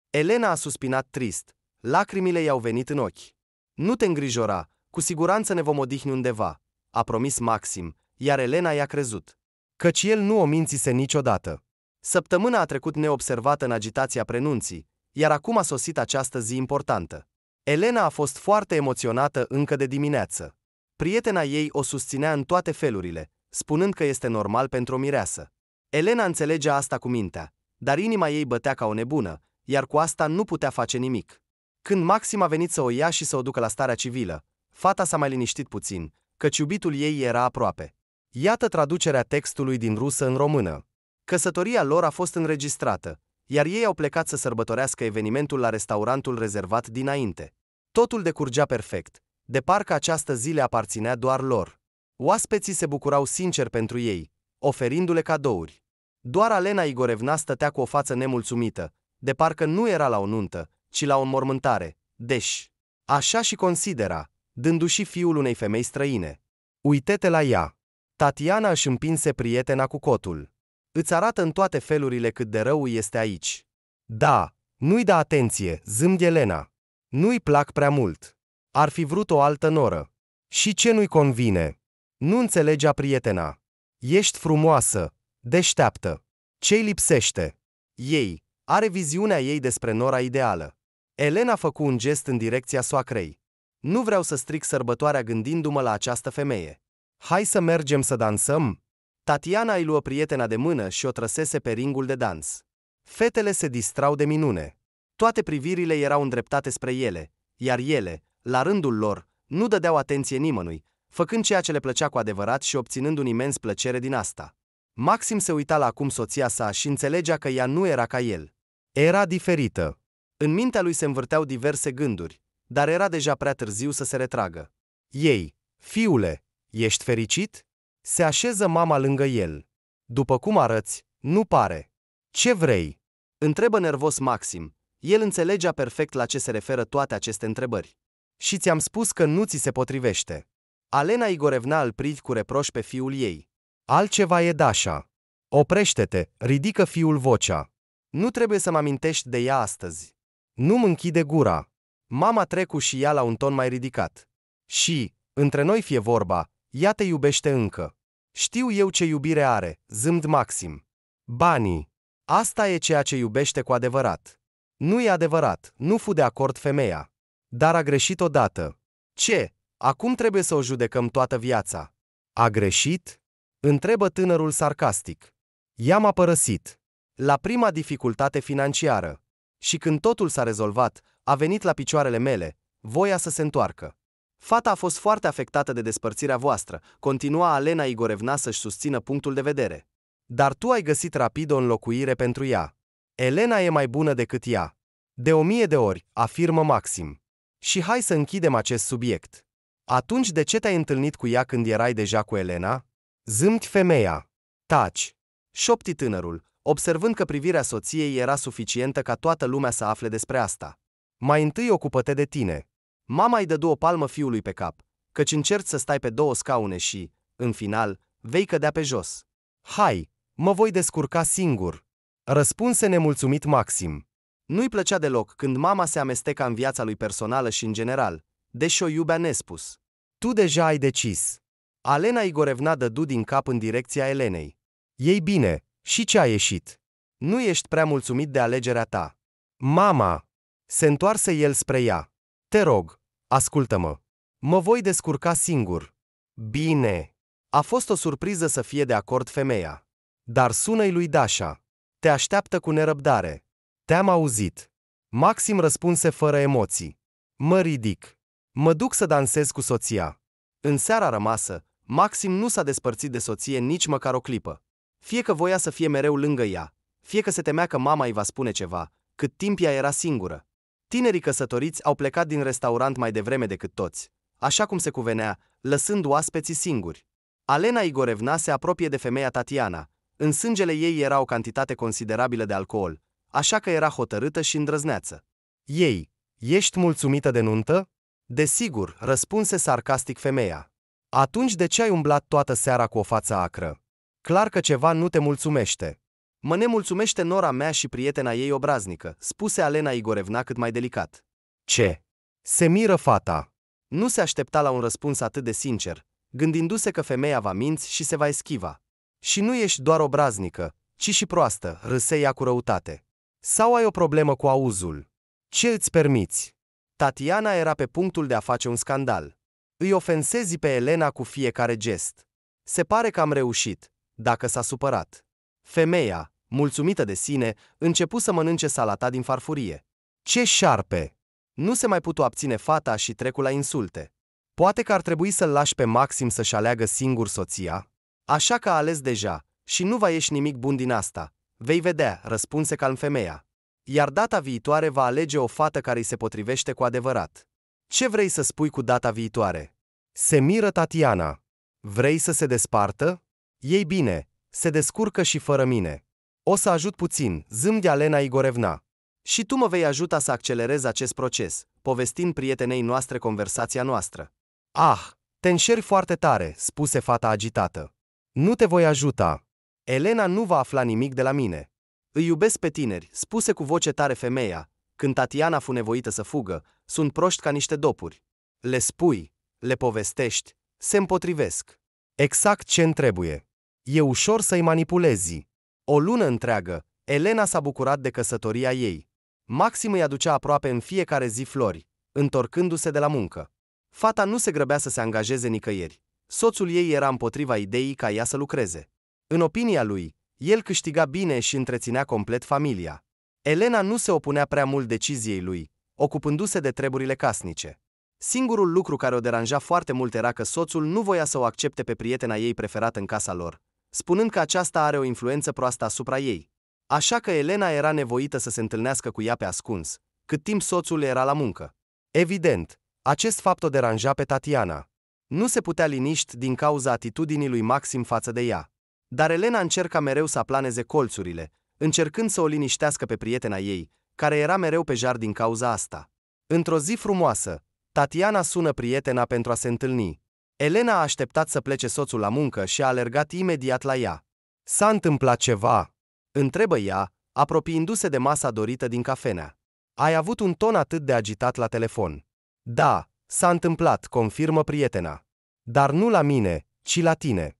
Elena a suspinat trist. Lacrimile i-au venit în ochi. Nu te îngrijora, cu siguranță ne vom odihni undeva, a promis Maxim, iar Elena i-a crezut. Căci el nu o mințise niciodată. Săptămâna a trecut neobservată în agitația prenunții, iar acum a sosit această zi importantă. Elena a fost foarte emoționată încă de dimineață. Prietena ei o susținea în toate felurile, spunând că este normal pentru o mireasă. Elena înțelegea asta cu mintea, dar inima ei bătea ca o nebună, iar cu asta nu putea face nimic. Când Maxim a venit să o ia și să o ducă la starea civilă, fata s-a mai liniștit puțin, căci iubitul ei era aproape. Iată traducerea textului din rusă în română. Căsătoria lor a fost înregistrată, iar ei au plecat să sărbătorească evenimentul la restaurantul rezervat dinainte. Totul decurgea perfect, de parcă această zi le aparținea doar lor. Oaspeții se bucurau sincer pentru ei, oferindu-le cadouri. Doar Alena Igorevna stătea cu o față nemulțumită, de parcă nu era la o nuntă, ci la o mormântare, deși. Așa și considera, dându-și fiul unei femei străine. Uite-te la ea. Tatiana își împinse prietena cu cotul. Îți arată în toate felurile cât de rău este aici. Da, nu-i da atenție, zâmbi Elena. Nu-i plac prea mult. Ar fi vrut o altă noră. Și ce nu-i convine? Nu înțelegea prietena. Ești frumoasă, deșteaptă. Ce-i lipsește? Ei. Are viziunea ei despre Nora ideală. Elena făcu un gest în direcția soacrei. Nu vreau să stric sărbătoarea gândindu-mă la această femeie. Hai să mergem să dansăm? Tatiana îi luă prietena de mână și o trăsese pe ringul de dans. Fetele se distrau de minune. Toate privirile erau îndreptate spre ele, iar ele, la rândul lor, nu dădeau atenție nimănui, făcând ceea ce le plăcea cu adevărat și obținând un imens plăcere din asta. Maxim se uita la cum soția sa și înțelegea că ea nu era ca el. Era diferită. În mintea lui se învârteau diverse gânduri, dar era deja prea târziu să se retragă. Ei, fiule, ești fericit? Se așeză mama lângă el. După cum arăți, nu pare. Ce vrei? Întrebă nervos Maxim. El înțelegea perfect la ce se referă toate aceste întrebări. Și ți-am spus că nu ți se potrivește. Alena Igorevna îl privi cu reproș pe fiul ei. Altceva e Dașa. Oprește-te, ridică fiul vocea. Nu trebuie să mă amintești de ea astăzi. Nu-mi închide gura. Mama trecu și ea la un ton mai ridicat. Și, între noi fie vorba, ea te iubește încă. Știu eu ce iubire are, zâmd maxim. Banii. Asta e ceea ce iubește cu adevărat. Nu e adevărat, nu fu de acord femeia. Dar a greșit odată. Ce? Acum trebuie să o judecăm toată viața. A greșit? Întrebă tânărul sarcastic. I-am a părăsit. La prima dificultate financiară. Și când totul s-a rezolvat, a venit la picioarele mele, voia să se întoarcă. Fata a fost foarte afectată de despărțirea voastră, continua Alena Igorevna să-și susțină punctul de vedere. Dar tu ai găsit rapid o înlocuire pentru ea. Elena e mai bună decât ea. De o mie de ori, afirmă Maxim. Și hai să închidem acest subiect. Atunci de ce te-ai întâlnit cu ea când erai deja cu Elena? Zâmbi femeia. Taci. Șopti tânărul, observând că privirea soției era suficientă ca toată lumea să afle despre asta. Mai întâi ocupă-te de tine. Mama îi dădu o palmă fiului pe cap, căci încerci să stai pe două scaune și, în final, vei cădea pe jos. Hai, mă voi descurca singur. Răspunse nemulțumit Maxim. Nu-i plăcea deloc când mama se amesteca în viața lui personală și în general, deși o iubea nespus. Tu deja ai decis. Alena Igorevna dădu din cap în direcția Elenei. Ei bine, și ce a ieșit? Nu ești prea mulțumit de alegerea ta. Mama! Se întoarse el spre ea. Te rog, ascultă-mă. Mă voi descurca singur. Bine! A fost o surpriză să fie de acord femeia. Dar sună-i lui Dașa. Te așteaptă cu nerăbdare. Te-am auzit. Maxim răspunse fără emoții. Mă ridic. Mă duc să dansez cu soția. În seara rămasă, Maxim nu s-a despărțit de soție nici măcar o clipă. Fie că voia să fie mereu lângă ea, fie că se temea că mama îi va spune ceva, cât timp ea era singură. Tinerii căsătoriți au plecat din restaurant mai devreme decât toți, așa cum se cuvenea, lăsând oaspeții singuri. Alena Igorevna se apropie de femeia Tatiana. În sângele ei era o cantitate considerabilă de alcool, așa că era hotărâtă și îndrăzneață. Ei, ești mulțumită de nuntă? Desigur, răspunse sarcastic femeia. Atunci de ce ai umblat toată seara cu o față acră? Clar că ceva nu te mulțumește. Mă nemulțumește nora mea și prietena ei obraznică, spuse Alena Igorevna cât mai delicat. Ce? Se miră fata. Nu se aștepta la un răspuns atât de sincer, gândindu-se că femeia va minți și se va eschiva. Și nu ești doar obraznică, ci și proastă, râse ea cu răutate. Sau ai o problemă cu auzul? Ce îți permiți? Tatiana era pe punctul de a face un scandal. Îi ofensezi pe Elena cu fiecare gest. Se pare că am reușit, dacă s-a supărat. Femeia, mulțumită de sine, începu să mănânce salata din farfurie. Ce șarpe! Nu se mai putu abține fata și trecu la insulte. Poate că ar trebui să-l lași pe Maxim să-și aleagă singur soția? Așa că a ales deja și nu va ieși nimic bun din asta. Vei vedea, răspunse calm femeia iar data viitoare va alege o fată care îi se potrivește cu adevărat. Ce vrei să spui cu data viitoare? Se miră Tatiana. Vrei să se despartă? Ei bine, se descurcă și fără mine. O să ajut puțin, zâmbea Lena Igorevna. Și tu mă vei ajuta să accelerez acest proces, povestind prietenei noastre conversația noastră. Ah, te înșeri foarte tare, spuse fata agitată. Nu te voi ajuta. Elena nu va afla nimic de la mine. Îi iubesc pe tineri, spuse cu voce tare femeia, când Tatiana fu nevoită să fugă, sunt proști ca niște dopuri. Le spui, le povestești, se împotrivesc. Exact ce trebuie. E ușor să-i manipulezi. O lună întreagă, Elena s-a bucurat de căsătoria ei. Maxim îi aducea aproape în fiecare zi flori, întorcându-se de la muncă. Fata nu se grăbea să se angajeze nicăieri. Soțul ei era împotriva ideii ca ea să lucreze. În opinia lui, el câștiga bine și întreținea complet familia. Elena nu se opunea prea mult deciziei lui, ocupându-se de treburile casnice. Singurul lucru care o deranja foarte mult era că soțul nu voia să o accepte pe prietena ei preferată în casa lor, spunând că aceasta are o influență proastă asupra ei. Așa că Elena era nevoită să se întâlnească cu ea pe ascuns, cât timp soțul era la muncă. Evident, acest fapt o deranja pe Tatiana. Nu se putea liniști din cauza atitudinii lui Maxim față de ea. Dar Elena încerca mereu să aplaneze colțurile, încercând să o liniștească pe prietena ei, care era mereu pe jar din cauza asta. Într-o zi frumoasă, Tatiana sună prietena pentru a se întâlni. Elena a așteptat să plece soțul la muncă și a alergat imediat la ea. S-a întâmplat ceva?" întrebă ea, apropiindu-se de masa dorită din cafenea. Ai avut un ton atât de agitat la telefon. Da, s-a întâmplat, confirmă prietena. Dar nu la mine, ci la tine.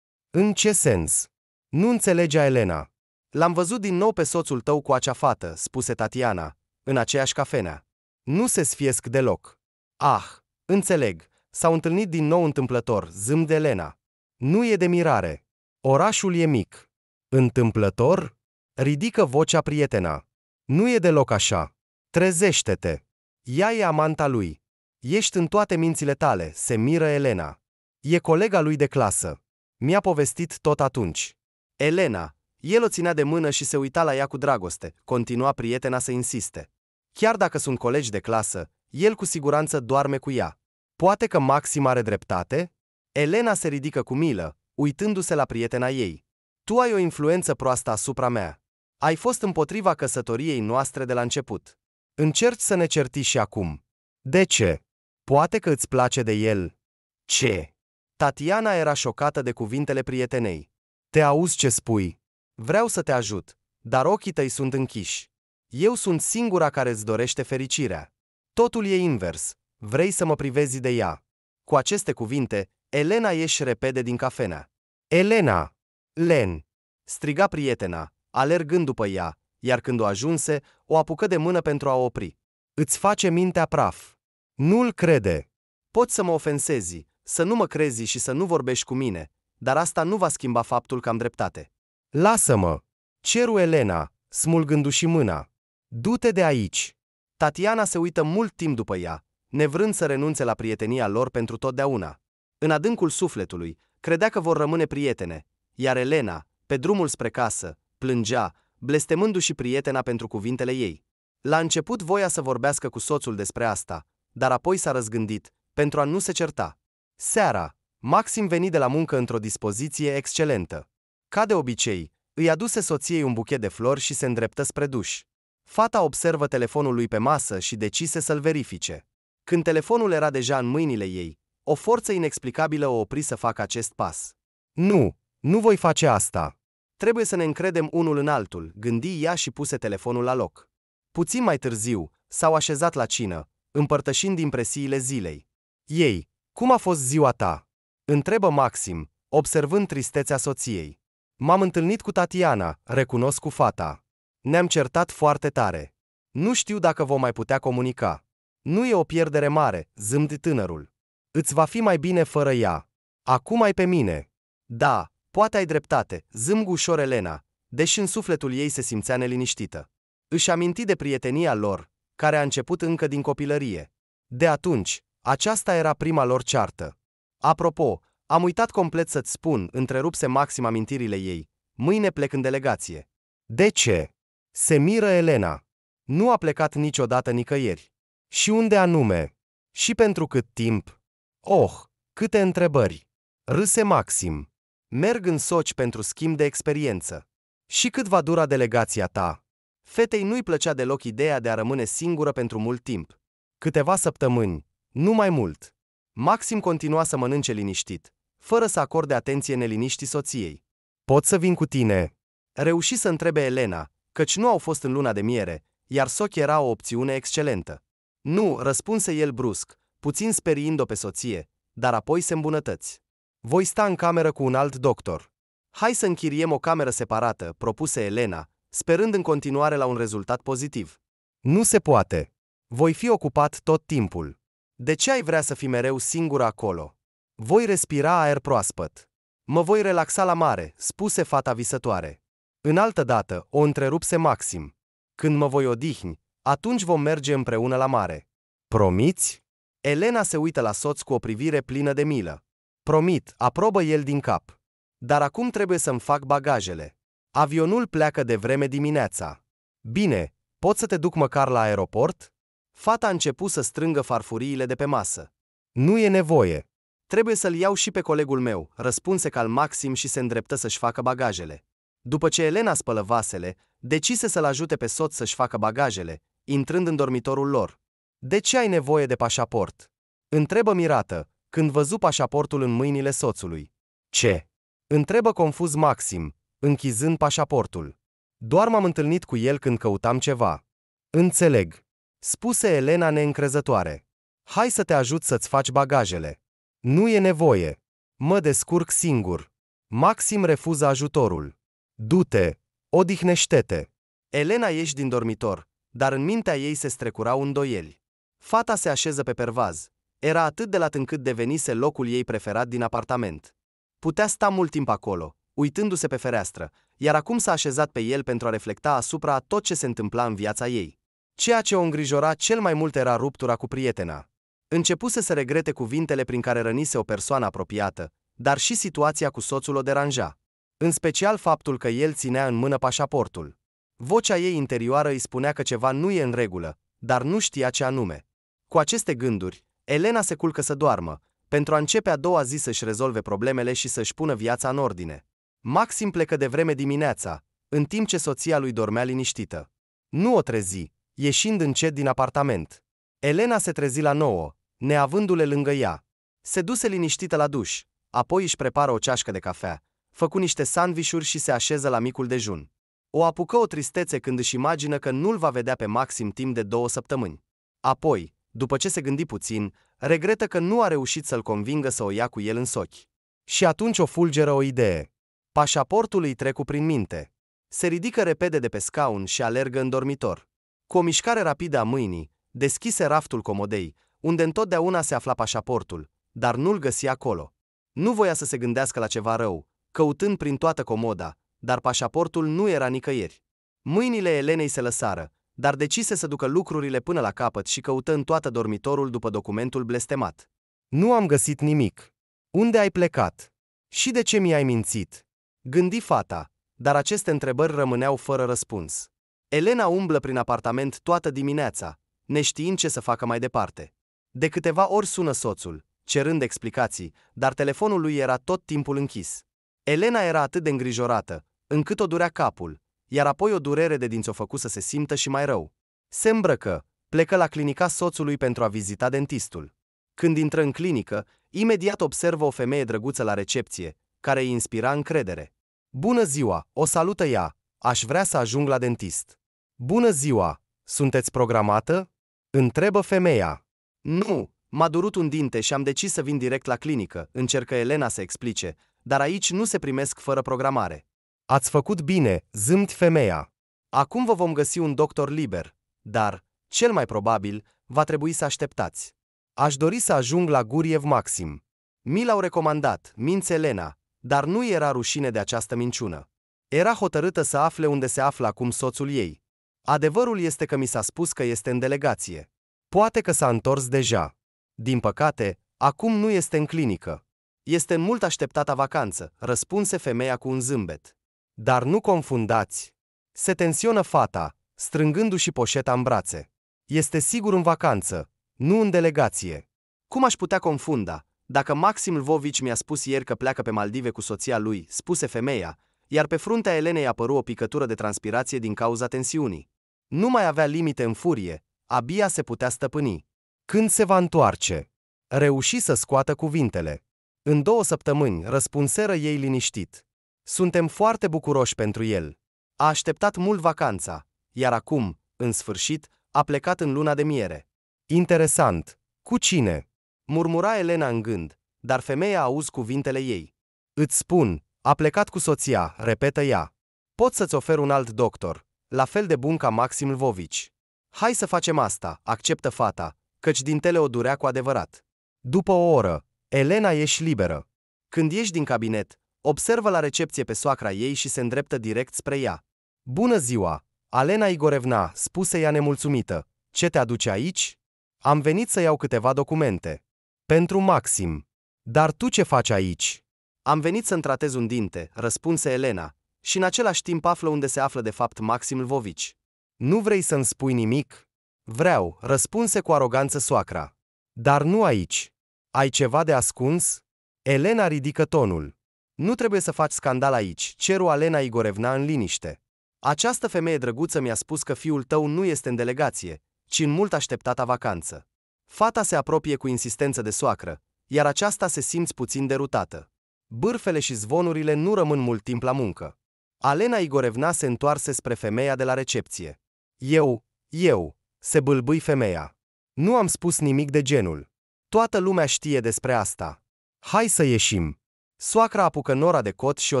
În ce sens? Nu înțelegea Elena. L-am văzut din nou pe soțul tău cu acea fată, spuse Tatiana, în aceeași cafenea. Nu se sfiesc deloc. Ah, înțeleg, s-au întâlnit din nou întâmplător, zâm de Elena. Nu e de mirare. Orașul e mic. Întâmplător? Ridică vocea prietena. Nu e deloc așa. Trezește-te. Ea e amanta lui. Ești în toate mințile tale, se miră Elena. E colega lui de clasă. Mi-a povestit tot atunci. Elena, el o ținea de mână și se uita la ea cu dragoste, continua prietena să insiste. Chiar dacă sunt colegi de clasă, el cu siguranță doarme cu ea. Poate că Maxim are dreptate? Elena se ridică cu milă, uitându-se la prietena ei. Tu ai o influență proastă asupra mea. Ai fost împotriva căsătoriei noastre de la început. Încerci să ne certi și acum. De ce? Poate că îți place de el. Ce? Tatiana era șocată de cuvintele prietenei. Te auzi ce spui? Vreau să te ajut, dar ochii tăi sunt închiși. Eu sunt singura care îți dorește fericirea. Totul e invers. Vrei să mă privezi de ea. Cu aceste cuvinte, Elena ieși repede din cafenea. Elena! Len! Striga prietena, alergând după ea, iar când o ajunse, o apucă de mână pentru a o opri. Îți face mintea praf. Nu-l crede. Poți să mă ofensezi, să nu mă crezi și să nu vorbești cu mine, dar asta nu va schimba faptul că am dreptate. Lasă-mă! Ceru Elena, smulgându-și mâna. Du-te de aici! Tatiana se uită mult timp după ea, nevrând să renunțe la prietenia lor pentru totdeauna. În adâncul sufletului, credea că vor rămâne prietene, iar Elena, pe drumul spre casă, plângea, blestemându-și prietena pentru cuvintele ei. La început voia să vorbească cu soțul despre asta, dar apoi s-a răzgândit, pentru a nu se certa. Seara, Maxim veni de la muncă într-o dispoziție excelentă. Ca de obicei, îi aduse soției un buchet de flori și se îndreptă spre duș. Fata observă telefonul lui pe masă și decise să-l verifice. Când telefonul era deja în mâinile ei, o forță inexplicabilă o opri să facă acest pas. Nu, nu voi face asta. Trebuie să ne încredem unul în altul, gândi ea și puse telefonul la loc. Puțin mai târziu, s-au așezat la cină, împărtășind impresiile zilei. Ei, cum a fost ziua ta? Întrebă Maxim, observând tristețea soției. M-am întâlnit cu Tatiana, recunosc cu fata. Ne-am certat foarte tare. Nu știu dacă vom mai putea comunica. Nu e o pierdere mare, zâmbi tânărul. Îți va fi mai bine fără ea. Acum ai pe mine. Da, poate ai dreptate, zâmb ușor Elena, deși în sufletul ei se simțea neliniștită. Își aminti de prietenia lor, care a început încă din copilărie. De atunci, aceasta era prima lor ceartă. Apropo, am uitat complet să-ți spun, întrerupse Maxim amintirile ei. Mâine plec în delegație. De ce? Se miră Elena. Nu a plecat niciodată nicăieri. Și unde anume? Și pentru cât timp? Oh, câte întrebări! Râse Maxim. Merg în Soci pentru schimb de experiență. Și cât va dura delegația ta? Fetei nu-i plăcea deloc ideea de a rămâne singură pentru mult timp. Câteva săptămâni, nu mai mult. Maxim continua să mănânce liniștit, fără să acorde atenție neliniștii soției. Pot să vin cu tine? Reuși să întrebe Elena, căci nu au fost în luna de miere, iar sochi era o opțiune excelentă. Nu, răspunse el brusc, puțin speriind-o pe soție, dar apoi se îmbunătăți. Voi sta în cameră cu un alt doctor. Hai să închiriem o cameră separată, propuse Elena, sperând în continuare la un rezultat pozitiv. Nu se poate. Voi fi ocupat tot timpul. De ce ai vrea să fii mereu singură acolo? Voi respira aer proaspăt. Mă voi relaxa la mare, spuse fata visătoare. În altă dată, o întrerupse Maxim. Când mă voi odihni, atunci vom merge împreună la mare. Promiți? Elena se uită la soț cu o privire plină de milă. Promit, aprobă el din cap. Dar acum trebuie să-mi fac bagajele. Avionul pleacă de vreme dimineața. Bine, pot să te duc măcar la aeroport? Fata a început să strângă farfuriile de pe masă. Nu e nevoie. Trebuie să-l iau și pe colegul meu, răspunse cal Maxim și se îndreptă să-și facă bagajele. După ce Elena spălă vasele, decise să-l ajute pe soț să-și facă bagajele, intrând în dormitorul lor. De ce ai nevoie de pașaport? Întrebă mirată, când văzu pașaportul în mâinile soțului. Ce? Întrebă confuz Maxim, închizând pașaportul. Doar m-am întâlnit cu el când căutam ceva. Înțeleg spuse Elena neîncrezătoare. Hai să te ajut să-ți faci bagajele. Nu e nevoie. Mă descurc singur. Maxim refuză ajutorul. Du-te, odihnește-te. Elena ieși din dormitor, dar în mintea ei se strecurau îndoieli. Fata se așeză pe pervaz. Era atât de lat încât devenise locul ei preferat din apartament. Putea sta mult timp acolo, uitându-se pe fereastră, iar acum s-a așezat pe el pentru a reflecta asupra tot ce se întâmpla în viața ei. Ceea ce o îngrijora cel mai mult era ruptura cu prietena. Începuse să regrete cuvintele prin care rănise o persoană apropiată, dar și situația cu soțul o deranja. În special faptul că el ținea în mână pașaportul. Vocea ei interioară îi spunea că ceva nu e în regulă, dar nu știa ce anume. Cu aceste gânduri, Elena se culcă să doarmă, pentru a începe a doua zi să-și rezolve problemele și să-și pună viața în ordine. Maxim plecă de vreme dimineața, în timp ce soția lui dormea liniștită. Nu o trezi, ieșind încet din apartament. Elena se trezi la nouă, neavându-le lângă ea. Se duse liniștită la duș, apoi își prepară o ceașcă de cafea, făcu niște sandvișuri și se așeză la micul dejun. O apucă o tristețe când își imagină că nu-l va vedea pe Maxim timp de două săptămâni. Apoi, după ce se gândi puțin, regretă că nu a reușit să-l convingă să o ia cu el în sochi. Și atunci o fulgeră o idee. Pașaportul îi trecu prin minte. Se ridică repede de pe scaun și alergă în dormitor. Cu o mișcare rapidă a mâinii, deschise raftul comodei, unde întotdeauna se afla pașaportul, dar nu-l găsi acolo. Nu voia să se gândească la ceva rău, căutând prin toată comoda, dar pașaportul nu era nicăieri. Mâinile Elenei se lăsară, dar decise să ducă lucrurile până la capăt și căută în toată dormitorul după documentul blestemat. Nu am găsit nimic. Unde ai plecat? Și de ce mi-ai mințit? Gândi fata, dar aceste întrebări rămâneau fără răspuns. Elena umblă prin apartament toată dimineața, neștiind ce să facă mai departe. De câteva ori sună soțul, cerând explicații, dar telefonul lui era tot timpul închis. Elena era atât de îngrijorată, încât o durea capul, iar apoi o durere de dinți o făcu să se simtă și mai rău. Se îmbrăcă, plecă la clinica soțului pentru a vizita dentistul. Când intră în clinică, imediat observă o femeie drăguță la recepție, care îi inspira încredere. Bună ziua, o salută ea, Aș vrea să ajung la dentist. Bună ziua! Sunteți programată? Întrebă femeia. Nu, m-a durut un dinte și am decis să vin direct la clinică, încercă Elena să explice, dar aici nu se primesc fără programare. Ați făcut bine, zâmt femeia. Acum vă vom găsi un doctor liber, dar, cel mai probabil, va trebui să așteptați. Aș dori să ajung la Guriev Maxim. Mi l-au recomandat, minț Elena, dar nu era rușine de această minciună. Era hotărâtă să afle unde se află acum soțul ei. Adevărul este că mi s-a spus că este în delegație. Poate că s-a întors deja. Din păcate, acum nu este în clinică. Este în mult așteptata vacanță, răspunse femeia cu un zâmbet. Dar nu confundați. Se tensionă fata, strângându-și poșeta în brațe. Este sigur în vacanță, nu în delegație. Cum aș putea confunda? Dacă Maxim Lvovici mi-a spus ieri că pleacă pe Maldive cu soția lui, spuse femeia, iar pe fruntea Elenei apăru o picătură de transpirație din cauza tensiunii. Nu mai avea limite în furie, abia se putea stăpâni. Când se va întoarce? Reuși să scoată cuvintele. În două săptămâni răspunseră ei liniștit. Suntem foarte bucuroși pentru el. A așteptat mult vacanța, iar acum, în sfârșit, a plecat în luna de miere. Interesant. Cu cine? Murmura Elena în gând, dar femeia auzi cuvintele ei. Îți spun, a plecat cu soția, repetă ea. Pot să-ți ofer un alt doctor, la fel de bun ca Maxim Lvovici. Hai să facem asta, acceptă fata, căci dintele o durea cu adevărat. După o oră, Elena ieși liberă. Când ieși din cabinet, observă la recepție pe soacra ei și se îndreptă direct spre ea. Bună ziua! Alena Igorevna, spuse ea nemulțumită. Ce te aduce aici? Am venit să iau câteva documente. Pentru Maxim. Dar tu ce faci aici? Am venit să-mi tratez un dinte, răspunse Elena, și în același timp află unde se află de fapt Maxim Lvovici. Nu vrei să-mi spui nimic? Vreau, răspunse cu aroganță soacra. Dar nu aici. Ai ceva de ascuns? Elena ridică tonul. Nu trebuie să faci scandal aici, ceru Alena Igorevna în liniște. Această femeie drăguță mi-a spus că fiul tău nu este în delegație, ci în mult așteptata vacanță. Fata se apropie cu insistență de soacră, iar aceasta se simți puțin derutată. Bârfele și zvonurile nu rămân mult timp la muncă. Alena Igorevna se întoarse spre femeia de la recepție. Eu, eu, se bâlbâi femeia. Nu am spus nimic de genul. Toată lumea știe despre asta. Hai să ieșim. Soacra apucă Nora de cot și o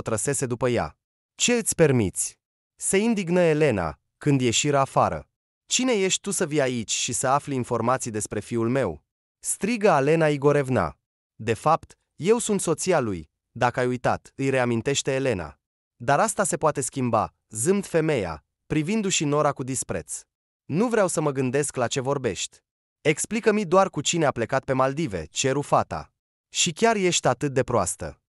trăsese după ea. Ce îți permiți? Se indignă Elena, când ieșiră afară. Cine ești tu să vii aici și să afli informații despre fiul meu? Strigă Alena Igorevna. De fapt, eu sunt soția lui, dacă ai uitat, îi reamintește Elena. Dar asta se poate schimba, zâmt femeia, privindu-și Nora cu dispreț. Nu vreau să mă gândesc la ce vorbești. Explică-mi doar cu cine a plecat pe Maldive, ceru fata. Și chiar ești atât de proastă.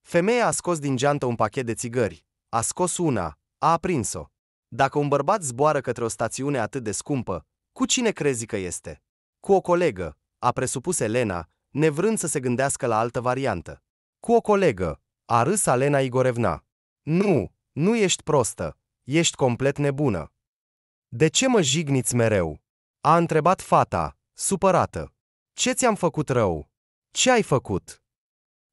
Femeia a scos din geantă un pachet de țigări, a scos una, a aprins-o. Dacă un bărbat zboară către o stațiune atât de scumpă, cu cine crezi că este? Cu o colegă, a presupus Elena, nevrând să se gândească la altă variantă. Cu o colegă, a râs Alena Igorevna. Nu, nu ești prostă, ești complet nebună. De ce mă jigniți mereu? A întrebat fata, supărată. Ce ți-am făcut rău? Ce ai făcut?